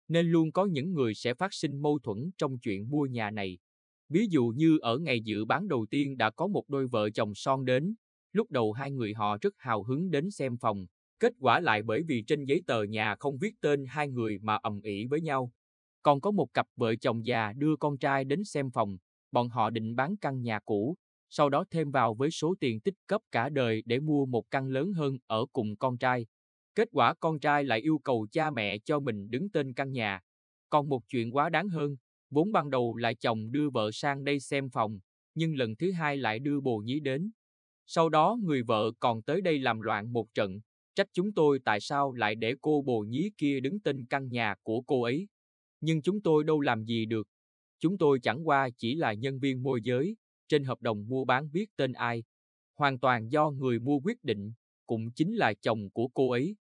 Nên luôn có những người sẽ phát sinh mâu thuẫn trong chuyện mua nhà này. Ví dụ như ở ngày dự bán đầu tiên đã có một đôi vợ chồng son đến, Lúc đầu hai người họ rất hào hứng đến xem phòng, kết quả lại bởi vì trên giấy tờ nhà không viết tên hai người mà ầm ĩ với nhau. Còn có một cặp vợ chồng già đưa con trai đến xem phòng, bọn họ định bán căn nhà cũ, sau đó thêm vào với số tiền tích cấp cả đời để mua một căn lớn hơn ở cùng con trai. Kết quả con trai lại yêu cầu cha mẹ cho mình đứng tên căn nhà. Còn một chuyện quá đáng hơn, vốn ban đầu là chồng đưa vợ sang đây xem phòng, nhưng lần thứ hai lại đưa bồ nhí đến, sau đó người vợ còn tới đây làm loạn một trận, trách chúng tôi tại sao lại để cô bồ nhí kia đứng tên căn nhà của cô ấy. Nhưng chúng tôi đâu làm gì được. Chúng tôi chẳng qua chỉ là nhân viên môi giới, trên hợp đồng mua bán viết tên ai. Hoàn toàn do người mua quyết định, cũng chính là chồng của cô ấy.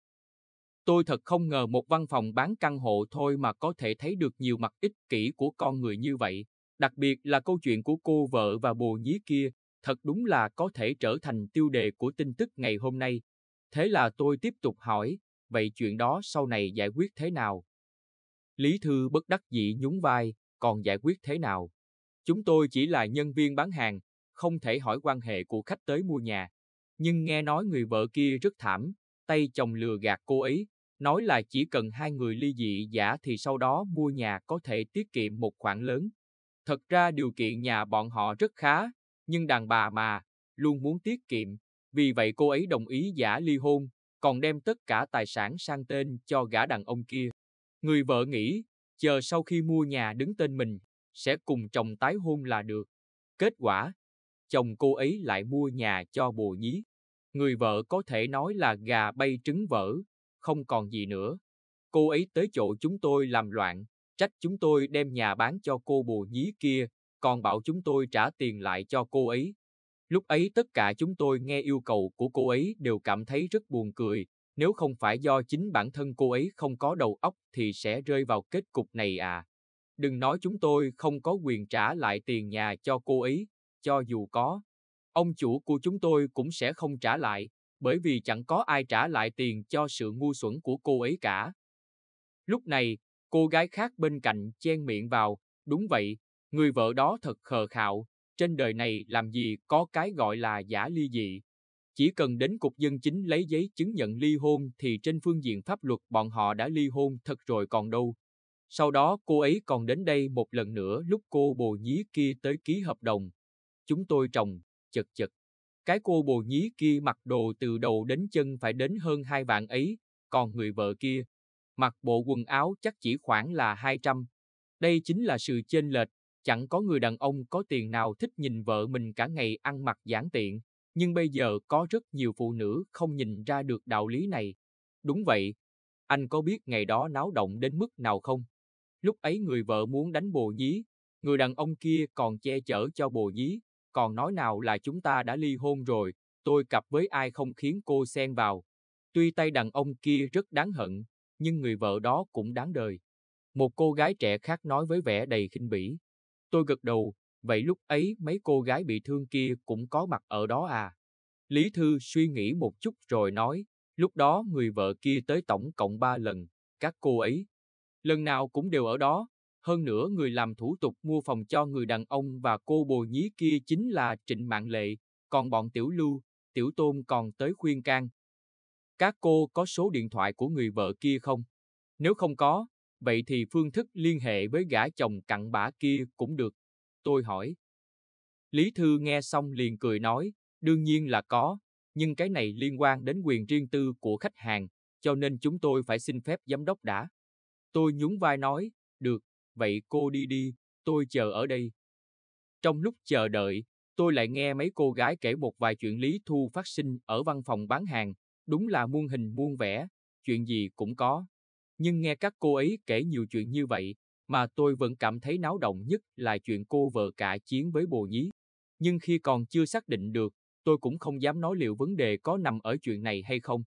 Tôi thật không ngờ một văn phòng bán căn hộ thôi mà có thể thấy được nhiều mặt ích kỷ của con người như vậy, đặc biệt là câu chuyện của cô vợ và bồ nhí kia, thật đúng là có thể trở thành tiêu đề của tin tức ngày hôm nay. Thế là tôi tiếp tục hỏi, vậy chuyện đó sau này giải quyết thế nào? Lý Thư bất đắc dĩ nhún vai, còn giải quyết thế nào? Chúng tôi chỉ là nhân viên bán hàng, không thể hỏi quan hệ của khách tới mua nhà. Nhưng nghe nói người vợ kia rất thảm, tay chồng lừa gạt cô ấy, nói là chỉ cần hai người ly dị giả thì sau đó mua nhà có thể tiết kiệm một khoản lớn. Thật ra điều kiện nhà bọn họ rất khá, nhưng đàn bà mà, luôn muốn tiết kiệm, vì vậy cô ấy đồng ý giả ly hôn, còn đem tất cả tài sản sang tên cho gã đàn ông kia. Người vợ nghĩ, chờ sau khi mua nhà đứng tên mình, sẽ cùng chồng tái hôn là được. Kết quả, chồng cô ấy lại mua nhà cho bồ nhí. Người vợ có thể nói là gà bay trứng vỡ, không còn gì nữa. Cô ấy tới chỗ chúng tôi làm loạn, trách chúng tôi đem nhà bán cho cô bồ nhí kia, còn bảo chúng tôi trả tiền lại cho cô ấy. Lúc ấy tất cả chúng tôi nghe yêu cầu của cô ấy đều cảm thấy rất buồn cười, nếu không phải do chính bản thân cô ấy không có đầu óc thì sẽ rơi vào kết cục này à. Đừng nói chúng tôi không có quyền trả lại tiền nhà cho cô ấy, cho dù có, ông chủ của chúng tôi cũng sẽ không trả lại, bởi vì chẳng có ai trả lại tiền cho sự ngu xuẩn của cô ấy cả. Lúc này, cô gái khác bên cạnh chen miệng vào, đúng vậy, Người vợ đó thật khờ khạo, trên đời này làm gì có cái gọi là giả ly dị. Chỉ cần đến cục dân chính lấy giấy chứng nhận ly hôn thì trên phương diện pháp luật bọn họ đã ly hôn thật rồi còn đâu. Sau đó cô ấy còn đến đây một lần nữa lúc cô bồ nhí kia tới ký hợp đồng. Chúng tôi trồng, chật chật. Cái cô bồ nhí kia mặc đồ từ đầu đến chân phải đến hơn hai vạn ấy, còn người vợ kia. Mặc bộ quần áo chắc chỉ khoảng là hai trăm. Đây chính là sự chênh lệch Chẳng có người đàn ông có tiền nào thích nhìn vợ mình cả ngày ăn mặc giản tiện, nhưng bây giờ có rất nhiều phụ nữ không nhìn ra được đạo lý này. Đúng vậy, anh có biết ngày đó náo động đến mức nào không? Lúc ấy người vợ muốn đánh bồ nhí, người đàn ông kia còn che chở cho bồ nhí, còn nói nào là chúng ta đã ly hôn rồi, tôi cặp với ai không khiến cô xen vào. Tuy tay đàn ông kia rất đáng hận, nhưng người vợ đó cũng đáng đời. Một cô gái trẻ khác nói với vẻ đầy khinh bỉ. Tôi gật đầu, vậy lúc ấy mấy cô gái bị thương kia cũng có mặt ở đó à? Lý Thư suy nghĩ một chút rồi nói, lúc đó người vợ kia tới tổng cộng ba lần, các cô ấy. Lần nào cũng đều ở đó, hơn nữa người làm thủ tục mua phòng cho người đàn ông và cô bồ nhí kia chính là Trịnh Mạng Lệ, còn bọn Tiểu Lưu, Tiểu Tôn còn tới khuyên can. Các cô có số điện thoại của người vợ kia không? Nếu không có, Vậy thì phương thức liên hệ với gã chồng cặn bã kia cũng được. Tôi hỏi. Lý Thư nghe xong liền cười nói, đương nhiên là có, nhưng cái này liên quan đến quyền riêng tư của khách hàng, cho nên chúng tôi phải xin phép giám đốc đã. Tôi nhún vai nói, được, vậy cô đi đi, tôi chờ ở đây. Trong lúc chờ đợi, tôi lại nghe mấy cô gái kể một vài chuyện lý thu phát sinh ở văn phòng bán hàng, đúng là muôn hình muôn vẻ, chuyện gì cũng có nhưng nghe các cô ấy kể nhiều chuyện như vậy, mà tôi vẫn cảm thấy náo động nhất là chuyện cô vợ cả chiến với bồ nhí. Nhưng khi còn chưa xác định được, tôi cũng không dám nói liệu vấn đề có nằm ở chuyện này hay không.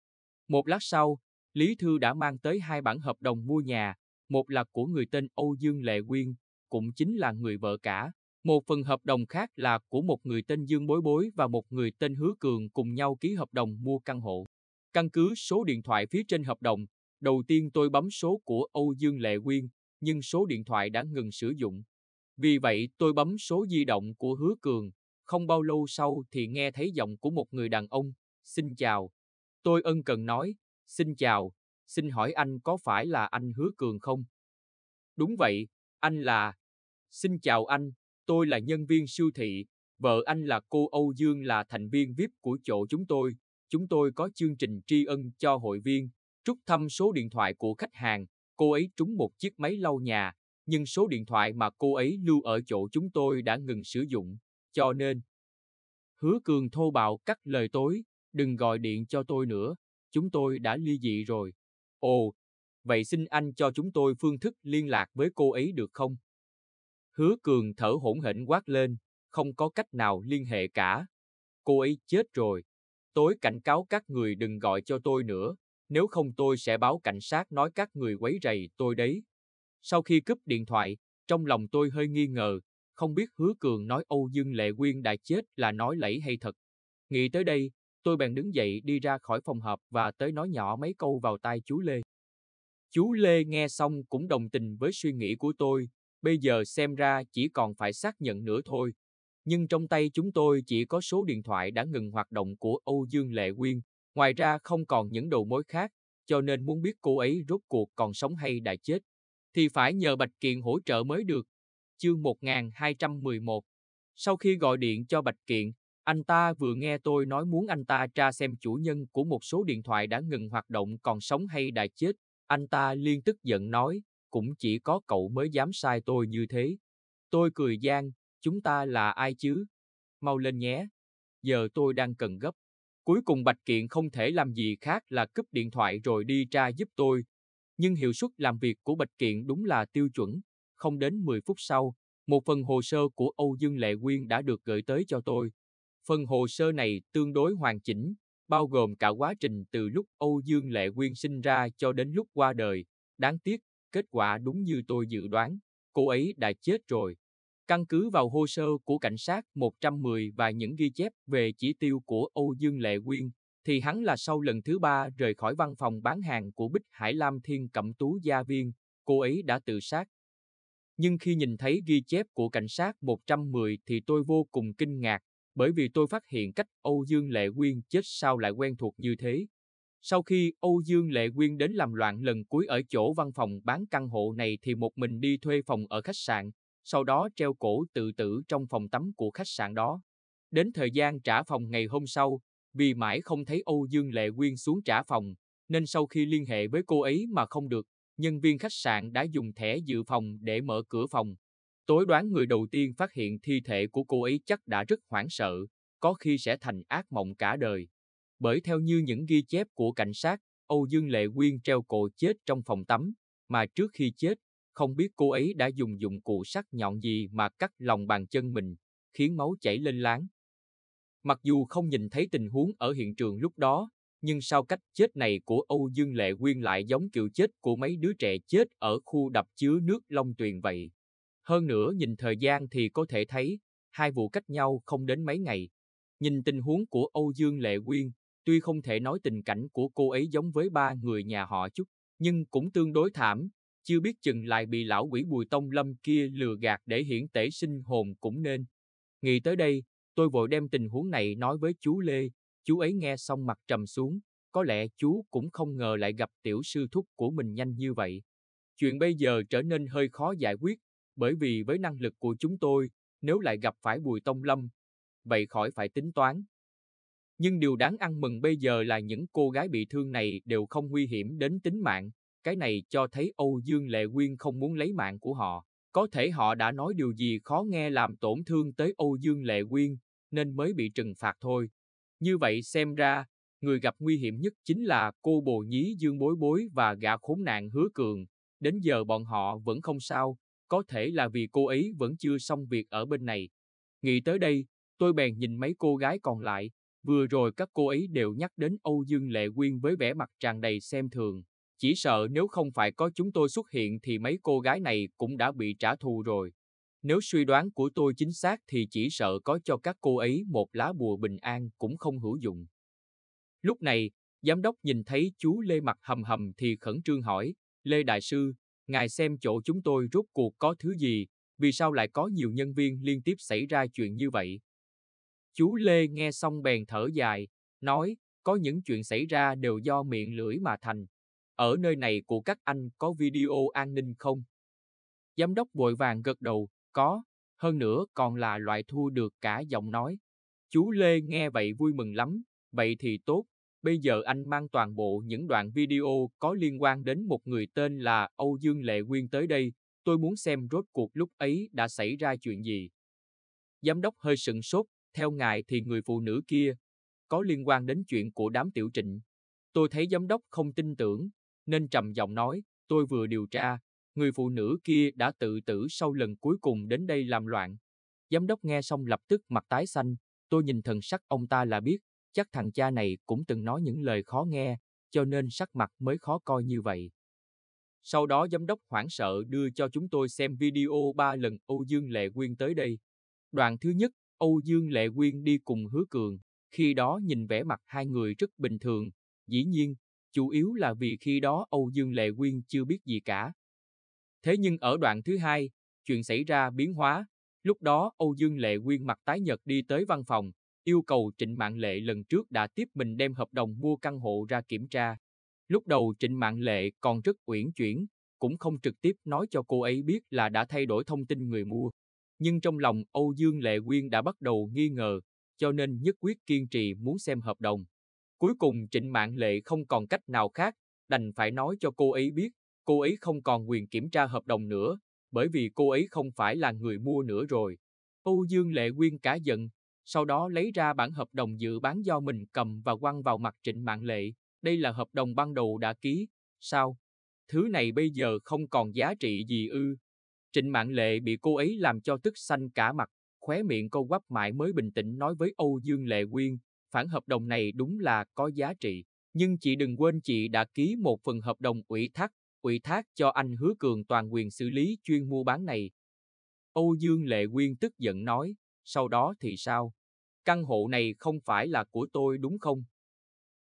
Một lát sau, Lý Thư đã mang tới hai bản hợp đồng mua nhà, một là của người tên Âu Dương Lệ Quyên, cũng chính là người vợ cả, một phần hợp đồng khác là của một người tên Dương Bối Bối và một người tên Hứa Cường cùng nhau ký hợp đồng mua căn hộ. Căn cứ số điện thoại phía trên hợp đồng, Đầu tiên tôi bấm số của Âu Dương Lệ Quyên, nhưng số điện thoại đã ngừng sử dụng. Vì vậy tôi bấm số di động của Hứa Cường, không bao lâu sau thì nghe thấy giọng của một người đàn ông, xin chào. Tôi ân cần nói, xin chào, xin hỏi anh có phải là anh Hứa Cường không? Đúng vậy, anh là... Xin chào anh, tôi là nhân viên siêu thị, vợ anh là cô Âu Dương là thành viên VIP của chỗ chúng tôi. Chúng tôi có chương trình tri ân cho hội viên, Trúc thăm số điện thoại của khách hàng, cô ấy trúng một chiếc máy lau nhà, nhưng số điện thoại mà cô ấy lưu ở chỗ chúng tôi đã ngừng sử dụng, cho nên. Hứa Cường thô bạo cắt lời tối, đừng gọi điện cho tôi nữa, chúng tôi đã ly dị rồi. Ồ, vậy xin anh cho chúng tôi phương thức liên lạc với cô ấy được không? Hứa Cường thở hổn hển quát lên, không có cách nào liên hệ cả. Cô ấy chết rồi. Tối cảnh cáo các người đừng gọi cho tôi nữa, nếu không tôi sẽ báo cảnh sát nói các người quấy rầy tôi đấy. Sau khi cúp điện thoại, trong lòng tôi hơi nghi ngờ, không biết Hứa Cường nói Âu Dương Lệ Quyên đã chết là nói lẫy hay thật. Nghĩ tới đây, tôi bèn đứng dậy đi ra khỏi phòng họp và tới nói nhỏ mấy câu vào tai chú Lê. Chú Lê nghe xong cũng đồng tình với suy nghĩ của tôi, bây giờ xem ra chỉ còn phải xác nhận nữa thôi. Nhưng trong tay chúng tôi chỉ có số điện thoại đã ngừng hoạt động của Âu Dương Lệ Quyên, Ngoài ra không còn những đầu mối khác, cho nên muốn biết cô ấy rốt cuộc còn sống hay đã chết, thì phải nhờ Bạch Kiện hỗ trợ mới được. Chương 1211 Sau khi gọi điện cho Bạch Kiện, anh ta vừa nghe tôi nói muốn anh ta tra xem chủ nhân của một số điện thoại đã ngừng hoạt động còn sống hay đã chết. Anh ta liên tức giận nói, cũng chỉ có cậu mới dám sai tôi như thế. Tôi cười gian, chúng ta là ai chứ? Mau lên nhé. Giờ tôi đang cần gấp. Cuối cùng Bạch Kiện không thể làm gì khác là cúp điện thoại rồi đi ra giúp tôi. Nhưng hiệu suất làm việc của Bạch Kiện đúng là tiêu chuẩn. Không đến 10 phút sau, một phần hồ sơ của Âu Dương Lệ Quyên đã được gửi tới cho tôi. Phần hồ sơ này tương đối hoàn chỉnh, bao gồm cả quá trình từ lúc Âu Dương Lệ Quyên sinh ra cho đến lúc qua đời. Đáng tiếc, kết quả đúng như tôi dự đoán, cô ấy đã chết rồi. Căn cứ vào hồ sơ của cảnh sát 110 và những ghi chép về chỉ tiêu của Âu Dương Lệ Quyên, thì hắn là sau lần thứ ba rời khỏi văn phòng bán hàng của Bích Hải Lam Thiên Cẩm Tú Gia Viên, cô ấy đã tự sát. Nhưng khi nhìn thấy ghi chép của cảnh sát 110 thì tôi vô cùng kinh ngạc, bởi vì tôi phát hiện cách Âu Dương Lệ Quyên chết sao lại quen thuộc như thế. Sau khi Âu Dương Lệ Quyên đến làm loạn lần cuối ở chỗ văn phòng bán căn hộ này thì một mình đi thuê phòng ở khách sạn, sau đó treo cổ tự tử trong phòng tắm của khách sạn đó. Đến thời gian trả phòng ngày hôm sau, vì mãi không thấy Âu Dương Lệ Quyên xuống trả phòng, nên sau khi liên hệ với cô ấy mà không được, nhân viên khách sạn đã dùng thẻ dự phòng để mở cửa phòng. Tối đoán người đầu tiên phát hiện thi thể của cô ấy chắc đã rất hoảng sợ, có khi sẽ thành ác mộng cả đời. Bởi theo như những ghi chép của cảnh sát, Âu Dương Lệ Quyên treo cổ chết trong phòng tắm, mà trước khi chết, không biết cô ấy đã dùng dụng cụ sắc nhọn gì mà cắt lòng bàn chân mình, khiến máu chảy lên láng. Mặc dù không nhìn thấy tình huống ở hiện trường lúc đó, nhưng sao cách chết này của Âu Dương Lệ Quyên lại giống kiểu chết của mấy đứa trẻ chết ở khu đập chứa nước Long Tuyền vậy? Hơn nữa nhìn thời gian thì có thể thấy, hai vụ cách nhau không đến mấy ngày. Nhìn tình huống của Âu Dương Lệ Quyên, tuy không thể nói tình cảnh của cô ấy giống với ba người nhà họ chút, nhưng cũng tương đối thảm, chưa biết chừng lại bị lão quỷ bùi tông lâm kia lừa gạt để hiển tể sinh hồn cũng nên. Nghĩ tới đây, tôi vội đem tình huống này nói với chú Lê, chú ấy nghe xong mặt trầm xuống, có lẽ chú cũng không ngờ lại gặp tiểu sư thúc của mình nhanh như vậy. Chuyện bây giờ trở nên hơi khó giải quyết, bởi vì với năng lực của chúng tôi, nếu lại gặp phải bùi tông lâm, vậy khỏi phải tính toán. Nhưng điều đáng ăn mừng bây giờ là những cô gái bị thương này đều không nguy hiểm đến tính mạng, cái này cho thấy Âu Dương Lệ Quyên không muốn lấy mạng của họ. Có thể họ đã nói điều gì khó nghe làm tổn thương tới Âu Dương Lệ Quyên, nên mới bị trừng phạt thôi. Như vậy xem ra, người gặp nguy hiểm nhất chính là cô bồ nhí Dương Bối Bối và gã khốn nạn Hứa Cường. Đến giờ bọn họ vẫn không sao, có thể là vì cô ấy vẫn chưa xong việc ở bên này. Nghĩ tới đây, tôi bèn nhìn mấy cô gái còn lại, vừa rồi các cô ấy đều nhắc đến Âu Dương Lệ Quyên với vẻ mặt tràn đầy xem thường. Chỉ sợ nếu không phải có chúng tôi xuất hiện thì mấy cô gái này cũng đã bị trả thù rồi. Nếu suy đoán của tôi chính xác thì chỉ sợ có cho các cô ấy một lá bùa bình an cũng không hữu dụng. Lúc này, giám đốc nhìn thấy chú Lê mặt hầm hầm thì khẩn trương hỏi, Lê Đại Sư, ngài xem chỗ chúng tôi rốt cuộc có thứ gì, vì sao lại có nhiều nhân viên liên tiếp xảy ra chuyện như vậy? Chú Lê nghe xong bèn thở dài, nói, có những chuyện xảy ra đều do miệng lưỡi mà thành, ở nơi này của các anh có video an ninh không? Giám đốc vội vàng gật đầu, có, hơn nữa còn là loại thu được cả giọng nói. Chú Lê nghe vậy vui mừng lắm, vậy thì tốt, bây giờ anh mang toàn bộ những đoạn video có liên quan đến một người tên là Âu Dương Lệ Nguyên tới đây, tôi muốn xem rốt cuộc lúc ấy đã xảy ra chuyện gì. Giám đốc hơi sững sốt, theo ngài thì người phụ nữ kia có liên quan đến chuyện của đám tiểu trịnh. Tôi thấy giám đốc không tin tưởng, nên trầm giọng nói, tôi vừa điều tra, người phụ nữ kia đã tự tử sau lần cuối cùng đến đây làm loạn. Giám đốc nghe xong lập tức mặt tái xanh, tôi nhìn thần sắc ông ta là biết, chắc thằng cha này cũng từng nói những lời khó nghe, cho nên sắc mặt mới khó coi như vậy. Sau đó giám đốc hoảng sợ đưa cho chúng tôi xem video ba lần Âu Dương Lệ Quyên tới đây. Đoạn thứ nhất, Âu Dương Lệ Quyên đi cùng Hứa Cường, khi đó nhìn vẻ mặt hai người rất bình thường, dĩ nhiên chủ yếu là vì khi đó Âu Dương Lệ Quyên chưa biết gì cả. Thế nhưng ở đoạn thứ hai, chuyện xảy ra biến hóa, lúc đó Âu Dương Lệ Quyên mặt tái nhật đi tới văn phòng, yêu cầu Trịnh Mạng Lệ lần trước đã tiếp mình đem hợp đồng mua căn hộ ra kiểm tra. Lúc đầu Trịnh Mạng Lệ còn rất uyển chuyển, cũng không trực tiếp nói cho cô ấy biết là đã thay đổi thông tin người mua. Nhưng trong lòng Âu Dương Lệ Quyên đã bắt đầu nghi ngờ, cho nên nhất quyết kiên trì muốn xem hợp đồng. Cuối cùng Trịnh Mạng Lệ không còn cách nào khác, đành phải nói cho cô ấy biết, cô ấy không còn quyền kiểm tra hợp đồng nữa, bởi vì cô ấy không phải là người mua nữa rồi. Âu Dương Lệ Quyên cả giận, sau đó lấy ra bản hợp đồng dự bán do mình cầm và quăng vào mặt Trịnh Mạng Lệ. Đây là hợp đồng ban đầu đã ký, sao? Thứ này bây giờ không còn giá trị gì ư? Trịnh Mạng Lệ bị cô ấy làm cho tức xanh cả mặt, khóe miệng câu quắp mãi mới bình tĩnh nói với Âu Dương Lệ Quyên, Phản hợp đồng này đúng là có giá trị, nhưng chị đừng quên chị đã ký một phần hợp đồng ủy thác, ủy thác cho anh Hứa Cường toàn quyền xử lý chuyên mua bán này. Âu Dương Lệ Quyên tức giận nói, sau đó thì sao? Căn hộ này không phải là của tôi đúng không?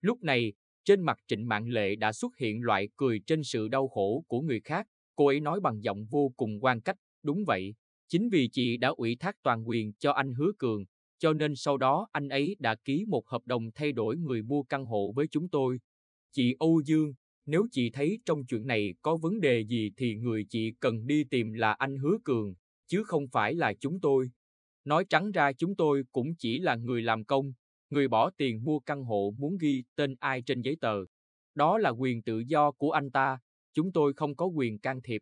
Lúc này, trên mặt Trịnh Mạng Lệ đã xuất hiện loại cười trên sự đau khổ của người khác, cô ấy nói bằng giọng vô cùng quan cách, đúng vậy, chính vì chị đã ủy thác toàn quyền cho anh Hứa Cường, cho nên sau đó anh ấy đã ký một hợp đồng thay đổi người mua căn hộ với chúng tôi. Chị Âu Dương, nếu chị thấy trong chuyện này có vấn đề gì thì người chị cần đi tìm là anh Hứa Cường, chứ không phải là chúng tôi. Nói trắng ra chúng tôi cũng chỉ là người làm công, người bỏ tiền mua căn hộ muốn ghi tên ai trên giấy tờ. Đó là quyền tự do của anh ta, chúng tôi không có quyền can thiệp.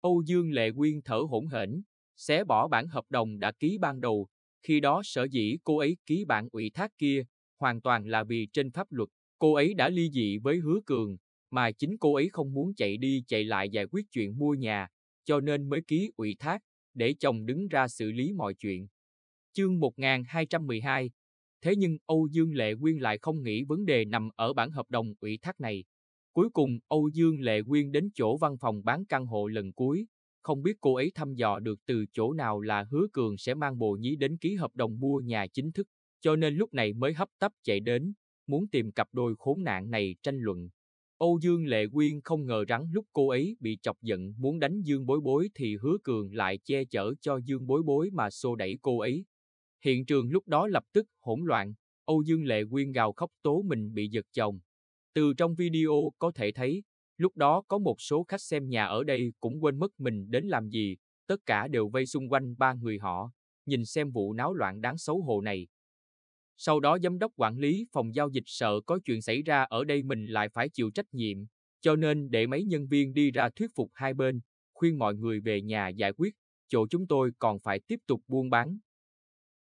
Âu Dương Lệ Quyên thở hổn hển, xé bỏ bản hợp đồng đã ký ban đầu, khi đó sở dĩ cô ấy ký bản ủy thác kia, hoàn toàn là vì trên pháp luật, cô ấy đã ly dị với hứa cường, mà chính cô ấy không muốn chạy đi chạy lại giải quyết chuyện mua nhà, cho nên mới ký ủy thác, để chồng đứng ra xử lý mọi chuyện. Chương 1212 Thế nhưng Âu Dương Lệ Quyên lại không nghĩ vấn đề nằm ở bản hợp đồng ủy thác này. Cuối cùng Âu Dương Lệ Quyên đến chỗ văn phòng bán căn hộ lần cuối, không biết cô ấy thăm dò được từ chỗ nào là hứa cường sẽ mang bồ nhí đến ký hợp đồng mua nhà chính thức, cho nên lúc này mới hấp tấp chạy đến, muốn tìm cặp đôi khốn nạn này tranh luận. Âu Dương Lệ Quyên không ngờ rằng lúc cô ấy bị chọc giận muốn đánh Dương Bối Bối thì Hứa Cường lại che chở cho Dương Bối Bối mà xô đẩy cô ấy. Hiện trường lúc đó lập tức hỗn loạn, Âu Dương Lệ Quyên gào khóc tố mình bị giật chồng. Từ trong video có thể thấy, Lúc đó có một số khách xem nhà ở đây cũng quên mất mình đến làm gì, tất cả đều vây xung quanh ba người họ, nhìn xem vụ náo loạn đáng xấu hổ này. Sau đó giám đốc quản lý phòng giao dịch sợ có chuyện xảy ra ở đây mình lại phải chịu trách nhiệm, cho nên để mấy nhân viên đi ra thuyết phục hai bên, khuyên mọi người về nhà giải quyết, chỗ chúng tôi còn phải tiếp tục buôn bán.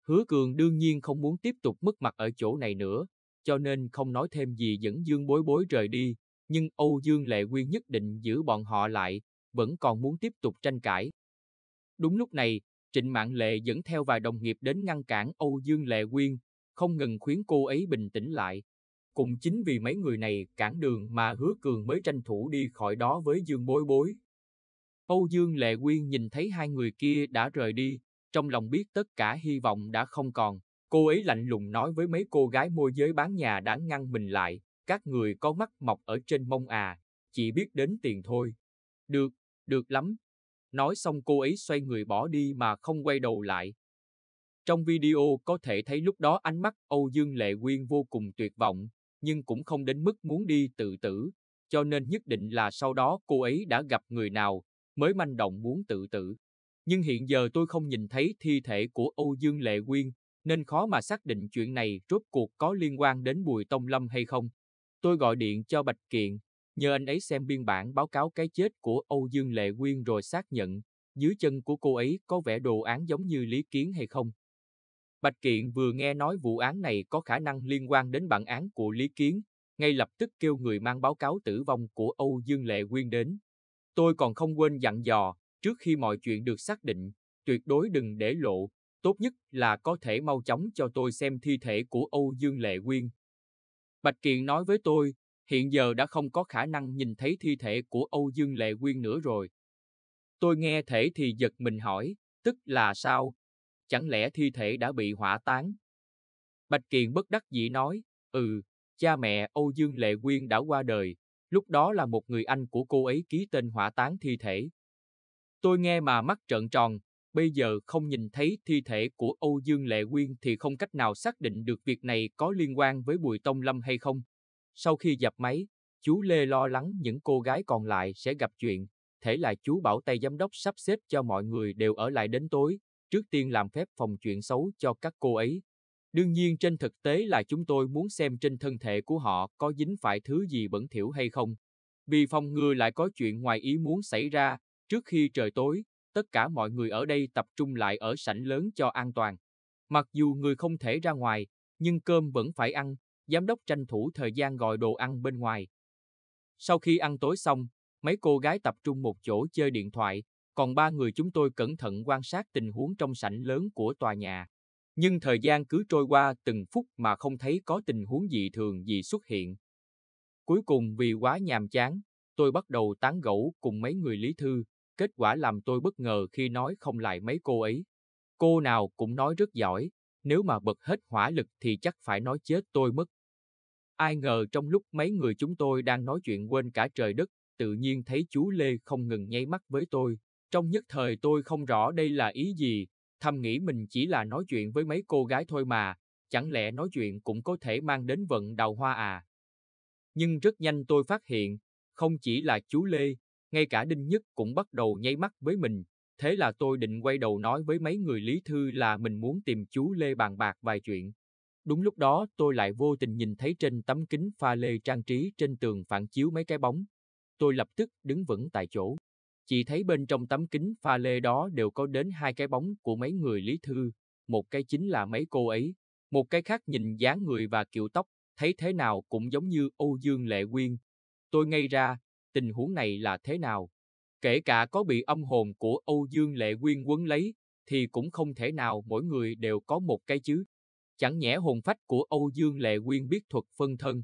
Hứa Cường đương nhiên không muốn tiếp tục mất mặt ở chỗ này nữa, cho nên không nói thêm gì dẫn Dương Bối Bối rời đi, nhưng Âu Dương Lệ Quyên nhất định giữ bọn họ lại, vẫn còn muốn tiếp tục tranh cãi. Đúng lúc này, Trịnh Mạng Lệ dẫn theo vài đồng nghiệp đến ngăn cản Âu Dương Lệ Quyên, không ngừng khuyến cô ấy bình tĩnh lại. Cũng chính vì mấy người này cản đường mà Hứa Cường mới tranh thủ đi khỏi đó với Dương Bối Bối. Âu Dương Lệ Quyên nhìn thấy hai người kia đã rời đi, trong lòng biết tất cả hy vọng đã không còn. Cô ấy lạnh lùng nói với mấy cô gái môi giới bán nhà đã ngăn mình lại các người có mắt mọc ở trên mông à, chỉ biết đến tiền thôi. Được, được lắm. Nói xong cô ấy xoay người bỏ đi mà không quay đầu lại. Trong video có thể thấy lúc đó ánh mắt Âu Dương Lệ Quyên vô cùng tuyệt vọng, nhưng cũng không đến mức muốn đi tự tử, cho nên nhất định là sau đó cô ấy đã gặp người nào, mới manh động muốn tự tử. Nhưng hiện giờ tôi không nhìn thấy thi thể của Âu Dương Lệ Quyên, nên khó mà xác định chuyện này rốt cuộc có liên quan đến Bùi Tông Lâm hay không. Tôi gọi điện cho Bạch Kiện, nhờ anh ấy xem biên bản báo cáo cái chết của Âu Dương Lệ Quyên rồi xác nhận, dưới chân của cô ấy có vẻ đồ án giống như Lý Kiến hay không. Bạch Kiện vừa nghe nói vụ án này có khả năng liên quan đến bản án của Lý Kiến, ngay lập tức kêu người mang báo cáo tử vong của Âu Dương Lệ Quyên đến. Tôi còn không quên dặn dò, trước khi mọi chuyện được xác định, tuyệt đối đừng để lộ, tốt nhất là có thể mau chóng cho tôi xem thi thể của Âu Dương Lệ Quyên, Bạch Kiện nói với tôi, hiện giờ đã không có khả năng nhìn thấy thi thể của Âu Dương Lệ Quyên nữa rồi. Tôi nghe thể thì giật mình hỏi, tức là sao? Chẳng lẽ thi thể đã bị hỏa táng? Bạch Kiện bất đắc dĩ nói, ừ, cha mẹ Âu Dương Lệ Quyên đã qua đời, lúc đó là một người anh của cô ấy ký tên hỏa táng thi thể. Tôi nghe mà mắt trợn tròn, bây giờ không nhìn thấy thi thể của Âu Dương Lệ Quyên thì không cách nào xác định được việc này có liên quan với Bùi Tông Lâm hay không. Sau khi dập máy, chú Lê lo lắng những cô gái còn lại sẽ gặp chuyện, thể là chú bảo tay giám đốc sắp xếp cho mọi người đều ở lại đến tối, trước tiên làm phép phòng chuyện xấu cho các cô ấy. Đương nhiên trên thực tế là chúng tôi muốn xem trên thân thể của họ có dính phải thứ gì bẩn thỉu hay không. Vì phòng ngừa lại có chuyện ngoài ý muốn xảy ra, trước khi trời tối, tất cả mọi người ở đây tập trung lại ở sảnh lớn cho an toàn. Mặc dù người không thể ra ngoài, nhưng cơm vẫn phải ăn, giám đốc tranh thủ thời gian gọi đồ ăn bên ngoài. Sau khi ăn tối xong, mấy cô gái tập trung một chỗ chơi điện thoại, còn ba người chúng tôi cẩn thận quan sát tình huống trong sảnh lớn của tòa nhà. Nhưng thời gian cứ trôi qua từng phút mà không thấy có tình huống dị thường gì xuất hiện. Cuối cùng vì quá nhàm chán, tôi bắt đầu tán gẫu cùng mấy người Lý Thư, Kết quả làm tôi bất ngờ khi nói không lại mấy cô ấy. Cô nào cũng nói rất giỏi, nếu mà bật hết hỏa lực thì chắc phải nói chết tôi mất. Ai ngờ trong lúc mấy người chúng tôi đang nói chuyện quên cả trời đất, tự nhiên thấy chú Lê không ngừng nháy mắt với tôi. Trong nhất thời tôi không rõ đây là ý gì, thầm nghĩ mình chỉ là nói chuyện với mấy cô gái thôi mà, chẳng lẽ nói chuyện cũng có thể mang đến vận đào hoa à. Nhưng rất nhanh tôi phát hiện, không chỉ là chú Lê, ngay cả Đinh Nhất cũng bắt đầu nháy mắt với mình. Thế là tôi định quay đầu nói với mấy người Lý Thư là mình muốn tìm chú Lê bàn bạc vài chuyện. Đúng lúc đó tôi lại vô tình nhìn thấy trên tấm kính pha lê trang trí trên tường phản chiếu mấy cái bóng. Tôi lập tức đứng vững tại chỗ. Chỉ thấy bên trong tấm kính pha lê đó đều có đến hai cái bóng của mấy người Lý Thư. Một cái chính là mấy cô ấy, một cái khác nhìn dáng người và kiểu tóc, thấy thế nào cũng giống như Âu Dương Lệ Quyên. Tôi ngay ra, tình huống này là thế nào. Kể cả có bị âm hồn của Âu Dương Lệ Quyên quấn lấy, thì cũng không thể nào mỗi người đều có một cái chứ. Chẳng nhẽ hồn phách của Âu Dương Lệ Quyên biết thuật phân thân.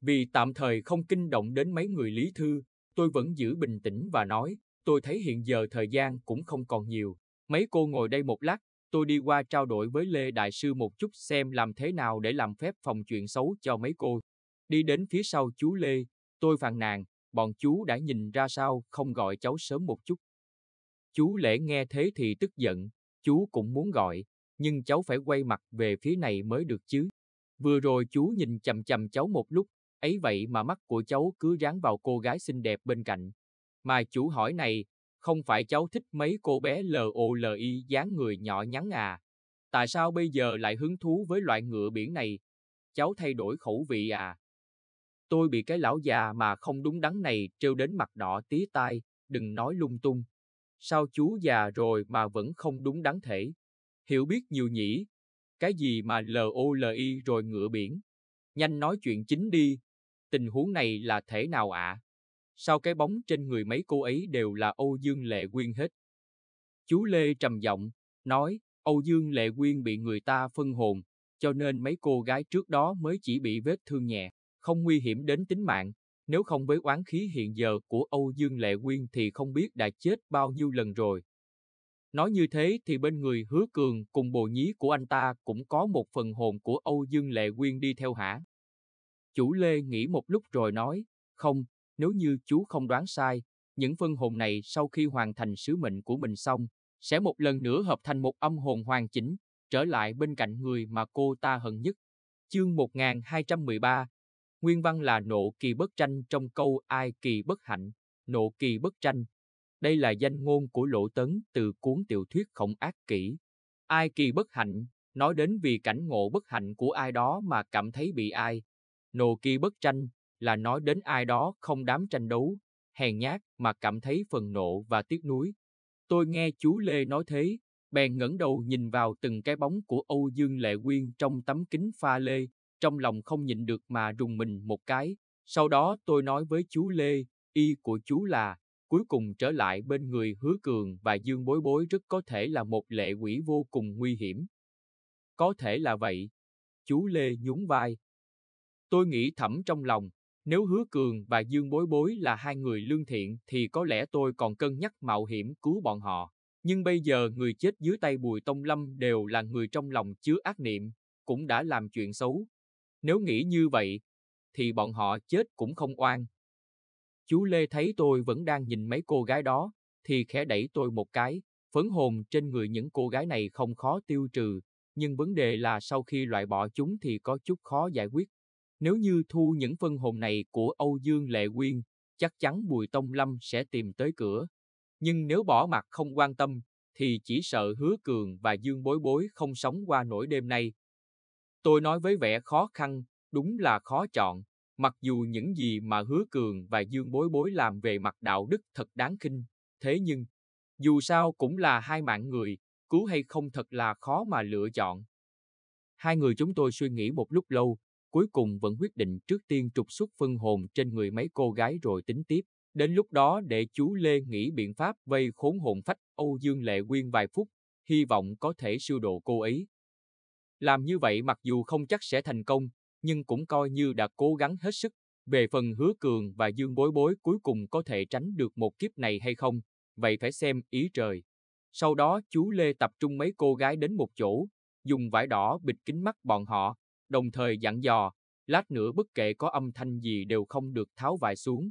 Vì tạm thời không kinh động đến mấy người Lý Thư, tôi vẫn giữ bình tĩnh và nói, tôi thấy hiện giờ thời gian cũng không còn nhiều. Mấy cô ngồi đây một lát, tôi đi qua trao đổi với Lê Đại Sư một chút xem làm thế nào để làm phép phòng chuyện xấu cho mấy cô. Đi đến phía sau chú Lê, tôi phàn nàn, bọn chú đã nhìn ra sao không gọi cháu sớm một chút. Chú lễ nghe thế thì tức giận, chú cũng muốn gọi, nhưng cháu phải quay mặt về phía này mới được chứ. Vừa rồi chú nhìn chầm chầm cháu một lúc, ấy vậy mà mắt của cháu cứ dán vào cô gái xinh đẹp bên cạnh. Mà chú hỏi này, không phải cháu thích mấy cô bé LOLI dáng người nhỏ nhắn à? Tại sao bây giờ lại hứng thú với loại ngựa biển này? Cháu thay đổi khẩu vị à? Tôi bị cái lão già mà không đúng đắn này trêu đến mặt đỏ tí tai, đừng nói lung tung. Sao chú già rồi mà vẫn không đúng đắn thể? Hiểu biết nhiều nhỉ? Cái gì mà LOLI rồi ngựa biển? Nhanh nói chuyện chính đi. Tình huống này là thể nào ạ? À? Sao cái bóng trên người mấy cô ấy đều là Âu Dương Lệ Quyên hết? Chú Lê trầm giọng, nói, Âu Dương Lệ Quyên bị người ta phân hồn, cho nên mấy cô gái trước đó mới chỉ bị vết thương nhẹ không nguy hiểm đến tính mạng. Nếu không với oán khí hiện giờ của Âu Dương Lệ Quyên thì không biết đã chết bao nhiêu lần rồi. Nói như thế thì bên người hứa cường cùng bồ nhí của anh ta cũng có một phần hồn của Âu Dương Lệ Quyên đi theo hả? Chủ Lê nghĩ một lúc rồi nói, không, nếu như chú không đoán sai, những phân hồn này sau khi hoàn thành sứ mệnh của mình xong, sẽ một lần nữa hợp thành một âm hồn hoàn chỉnh, trở lại bên cạnh người mà cô ta hận nhất. Chương 1213, Nguyên văn là nộ kỳ bất tranh trong câu ai kỳ bất hạnh, nộ kỳ bất tranh. Đây là danh ngôn của Lỗ Tấn từ cuốn tiểu thuyết khổng ác kỷ. Ai kỳ bất hạnh, nói đến vì cảnh ngộ bất hạnh của ai đó mà cảm thấy bị ai. Nộ kỳ bất tranh là nói đến ai đó không dám tranh đấu, hèn nhát mà cảm thấy phần nộ và tiếc nuối. Tôi nghe chú Lê nói thế, bèn ngẩng đầu nhìn vào từng cái bóng của Âu Dương Lệ Quyên trong tấm kính pha lê, trong lòng không nhịn được mà rùng mình một cái. Sau đó tôi nói với chú Lê, y của chú là, cuối cùng trở lại bên người hứa cường và dương bối bối rất có thể là một lệ quỷ vô cùng nguy hiểm. Có thể là vậy. Chú Lê nhún vai. Tôi nghĩ thầm trong lòng, nếu hứa cường và dương bối bối là hai người lương thiện thì có lẽ tôi còn cân nhắc mạo hiểm cứu bọn họ. Nhưng bây giờ người chết dưới tay Bùi Tông Lâm đều là người trong lòng chứa ác niệm, cũng đã làm chuyện xấu, nếu nghĩ như vậy, thì bọn họ chết cũng không oan. Chú Lê thấy tôi vẫn đang nhìn mấy cô gái đó, thì khẽ đẩy tôi một cái, phấn hồn trên người những cô gái này không khó tiêu trừ, nhưng vấn đề là sau khi loại bỏ chúng thì có chút khó giải quyết. Nếu như thu những phân hồn này của Âu Dương Lệ Quyên, chắc chắn Bùi Tông Lâm sẽ tìm tới cửa. Nhưng nếu bỏ mặt không quan tâm, thì chỉ sợ Hứa Cường và Dương Bối Bối không sống qua nổi đêm nay, Tôi nói với vẻ khó khăn, đúng là khó chọn, mặc dù những gì mà Hứa Cường và Dương Bối Bối làm về mặt đạo đức thật đáng khinh, thế nhưng, dù sao cũng là hai mạng người, cứu hay không thật là khó mà lựa chọn. Hai người chúng tôi suy nghĩ một lúc lâu, cuối cùng vẫn quyết định trước tiên trục xuất phân hồn trên người mấy cô gái rồi tính tiếp. Đến lúc đó để chú Lê nghĩ biện pháp vây khốn hồn phách Âu Dương Lệ Quyên vài phút, hy vọng có thể siêu độ cô ấy. Làm như vậy mặc dù không chắc sẽ thành công, nhưng cũng coi như đã cố gắng hết sức. Về phần hứa cường và dương bối bối cuối cùng có thể tránh được một kiếp này hay không, vậy phải xem ý trời. Sau đó chú Lê tập trung mấy cô gái đến một chỗ, dùng vải đỏ bịt kín mắt bọn họ, đồng thời dặn dò, lát nữa bất kể có âm thanh gì đều không được tháo vải xuống.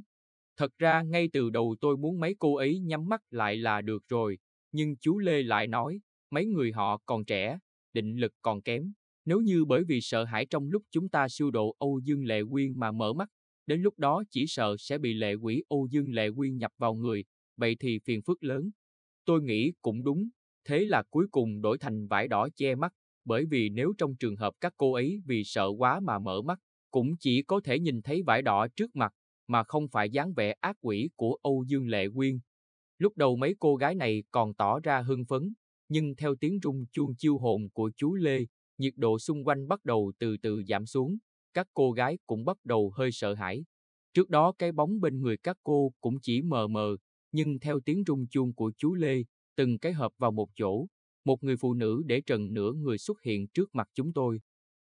Thật ra ngay từ đầu tôi muốn mấy cô ấy nhắm mắt lại là được rồi, nhưng chú Lê lại nói, mấy người họ còn trẻ, định lực còn kém. Nếu như bởi vì sợ hãi trong lúc chúng ta siêu độ Âu Dương Lệ Quyên mà mở mắt, đến lúc đó chỉ sợ sẽ bị lệ quỷ Âu Dương Lệ Quyên nhập vào người, vậy thì phiền phức lớn. Tôi nghĩ cũng đúng, thế là cuối cùng đổi thành vải đỏ che mắt, bởi vì nếu trong trường hợp các cô ấy vì sợ quá mà mở mắt, cũng chỉ có thể nhìn thấy vải đỏ trước mặt, mà không phải dáng vẻ ác quỷ của Âu Dương Lệ Quyên. Lúc đầu mấy cô gái này còn tỏ ra hưng phấn, nhưng theo tiếng rung chuông chiêu hồn của chú Lê, nhiệt độ xung quanh bắt đầu từ từ giảm xuống, các cô gái cũng bắt đầu hơi sợ hãi. Trước đó cái bóng bên người các cô cũng chỉ mờ mờ, nhưng theo tiếng rung chuông của chú Lê, từng cái hợp vào một chỗ, một người phụ nữ để trần nửa người xuất hiện trước mặt chúng tôi.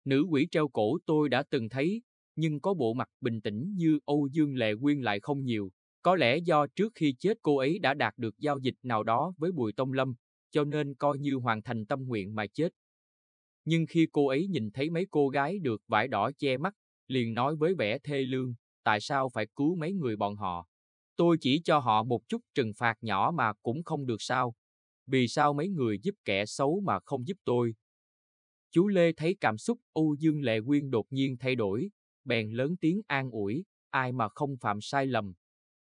Nữ quỷ treo cổ tôi đã từng thấy, nhưng có bộ mặt bình tĩnh như Âu Dương Lệ Quyên lại không nhiều. Có lẽ do trước khi chết cô ấy đã đạt được giao dịch nào đó với Bùi Tông Lâm, cho nên coi như hoàn thành tâm nguyện mà chết. Nhưng khi cô ấy nhìn thấy mấy cô gái được vải đỏ che mắt, liền nói với vẻ thê lương, tại sao phải cứu mấy người bọn họ? Tôi chỉ cho họ một chút trừng phạt nhỏ mà cũng không được sao? Vì sao mấy người giúp kẻ xấu mà không giúp tôi? Chú Lê thấy cảm xúc Âu Dương Lệ Quyên đột nhiên thay đổi, bèn lớn tiếng an ủi, ai mà không phạm sai lầm.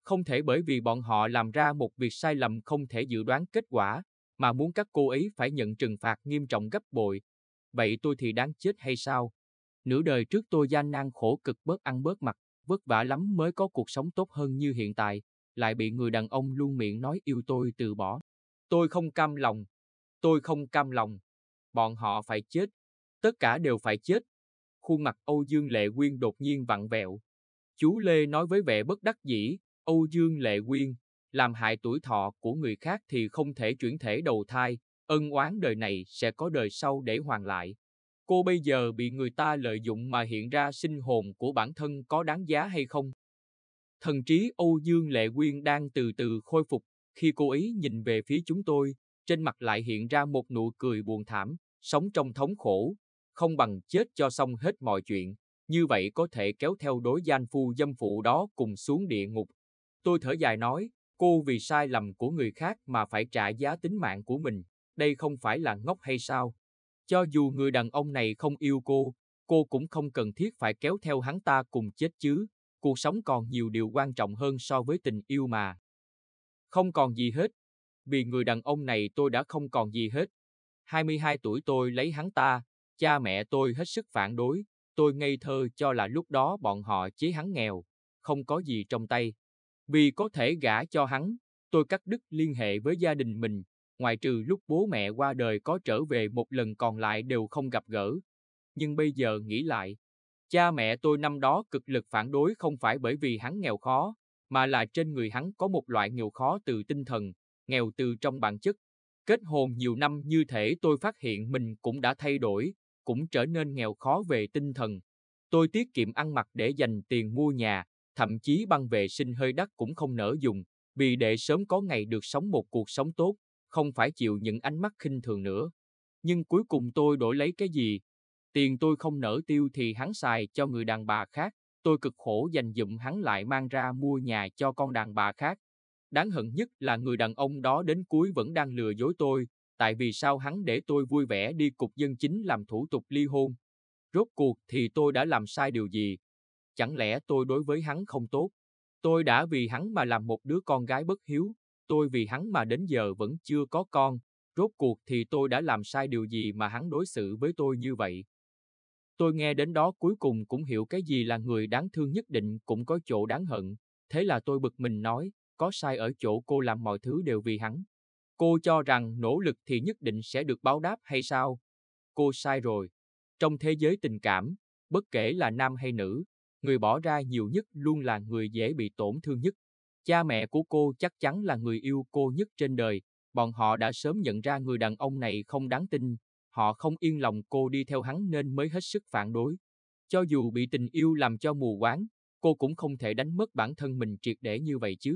Không thể bởi vì bọn họ làm ra một việc sai lầm không thể dự đoán kết quả, mà muốn các cô ấy phải nhận trừng phạt nghiêm trọng gấp bội. Vậy tôi thì đáng chết hay sao? Nửa đời trước tôi gian nan khổ cực bớt ăn bớt mặc, vất vả lắm mới có cuộc sống tốt hơn như hiện tại, lại bị người đàn ông luôn miệng nói yêu tôi từ bỏ. Tôi không cam lòng. Tôi không cam lòng. Bọn họ phải chết. Tất cả đều phải chết. Khuôn mặt Âu Dương Lệ Quyên đột nhiên vặn vẹo. Chú Lê nói với vẻ bất đắc dĩ, Âu Dương Lệ Quyên, làm hại tuổi thọ của người khác thì không thể chuyển thể đầu thai, ân oán đời này sẽ có đời sau để hoàn lại. Cô bây giờ bị người ta lợi dụng mà hiện ra sinh hồn của bản thân có đáng giá hay không? Thần trí Âu Dương Lệ Quyên đang từ từ khôi phục, khi cô ấy nhìn về phía chúng tôi, trên mặt lại hiện ra một nụ cười buồn thảm, sống trong thống khổ, không bằng chết cho xong hết mọi chuyện, như vậy có thể kéo theo đối gian phu dâm phụ đó cùng xuống địa ngục. Tôi thở dài nói, Cô vì sai lầm của người khác mà phải trả giá tính mạng của mình, đây không phải là ngốc hay sao? Cho dù người đàn ông này không yêu cô, cô cũng không cần thiết phải kéo theo hắn ta cùng chết chứ, cuộc sống còn nhiều điều quan trọng hơn so với tình yêu mà. Không còn gì hết, vì người đàn ông này tôi đã không còn gì hết. 22 tuổi tôi lấy hắn ta, cha mẹ tôi hết sức phản đối, tôi ngây thơ cho là lúc đó bọn họ chế hắn nghèo, không có gì trong tay, vì có thể gả cho hắn, tôi cắt đứt liên hệ với gia đình mình, ngoại trừ lúc bố mẹ qua đời có trở về một lần còn lại đều không gặp gỡ. Nhưng bây giờ nghĩ lại, cha mẹ tôi năm đó cực lực phản đối không phải bởi vì hắn nghèo khó, mà là trên người hắn có một loại nghèo khó từ tinh thần, nghèo từ trong bản chất. Kết hôn nhiều năm như thể tôi phát hiện mình cũng đã thay đổi, cũng trở nên nghèo khó về tinh thần. Tôi tiết kiệm ăn mặc để dành tiền mua nhà, thậm chí băng vệ sinh hơi đắt cũng không nỡ dùng, vì để sớm có ngày được sống một cuộc sống tốt, không phải chịu những ánh mắt khinh thường nữa. Nhưng cuối cùng tôi đổi lấy cái gì? Tiền tôi không nỡ tiêu thì hắn xài cho người đàn bà khác, tôi cực khổ dành dụm hắn lại mang ra mua nhà cho con đàn bà khác. Đáng hận nhất là người đàn ông đó đến cuối vẫn đang lừa dối tôi, tại vì sao hắn để tôi vui vẻ đi cục dân chính làm thủ tục ly hôn. Rốt cuộc thì tôi đã làm sai điều gì, chẳng lẽ tôi đối với hắn không tốt? Tôi đã vì hắn mà làm một đứa con gái bất hiếu, tôi vì hắn mà đến giờ vẫn chưa có con, rốt cuộc thì tôi đã làm sai điều gì mà hắn đối xử với tôi như vậy? Tôi nghe đến đó cuối cùng cũng hiểu cái gì là người đáng thương nhất định cũng có chỗ đáng hận, thế là tôi bực mình nói, có sai ở chỗ cô làm mọi thứ đều vì hắn. Cô cho rằng nỗ lực thì nhất định sẽ được báo đáp hay sao? Cô sai rồi. Trong thế giới tình cảm, bất kể là nam hay nữ, người bỏ ra nhiều nhất luôn là người dễ bị tổn thương nhất. Cha mẹ của cô chắc chắn là người yêu cô nhất trên đời, bọn họ đã sớm nhận ra người đàn ông này không đáng tin, họ không yên lòng cô đi theo hắn nên mới hết sức phản đối. Cho dù bị tình yêu làm cho mù quáng, cô cũng không thể đánh mất bản thân mình triệt để như vậy chứ.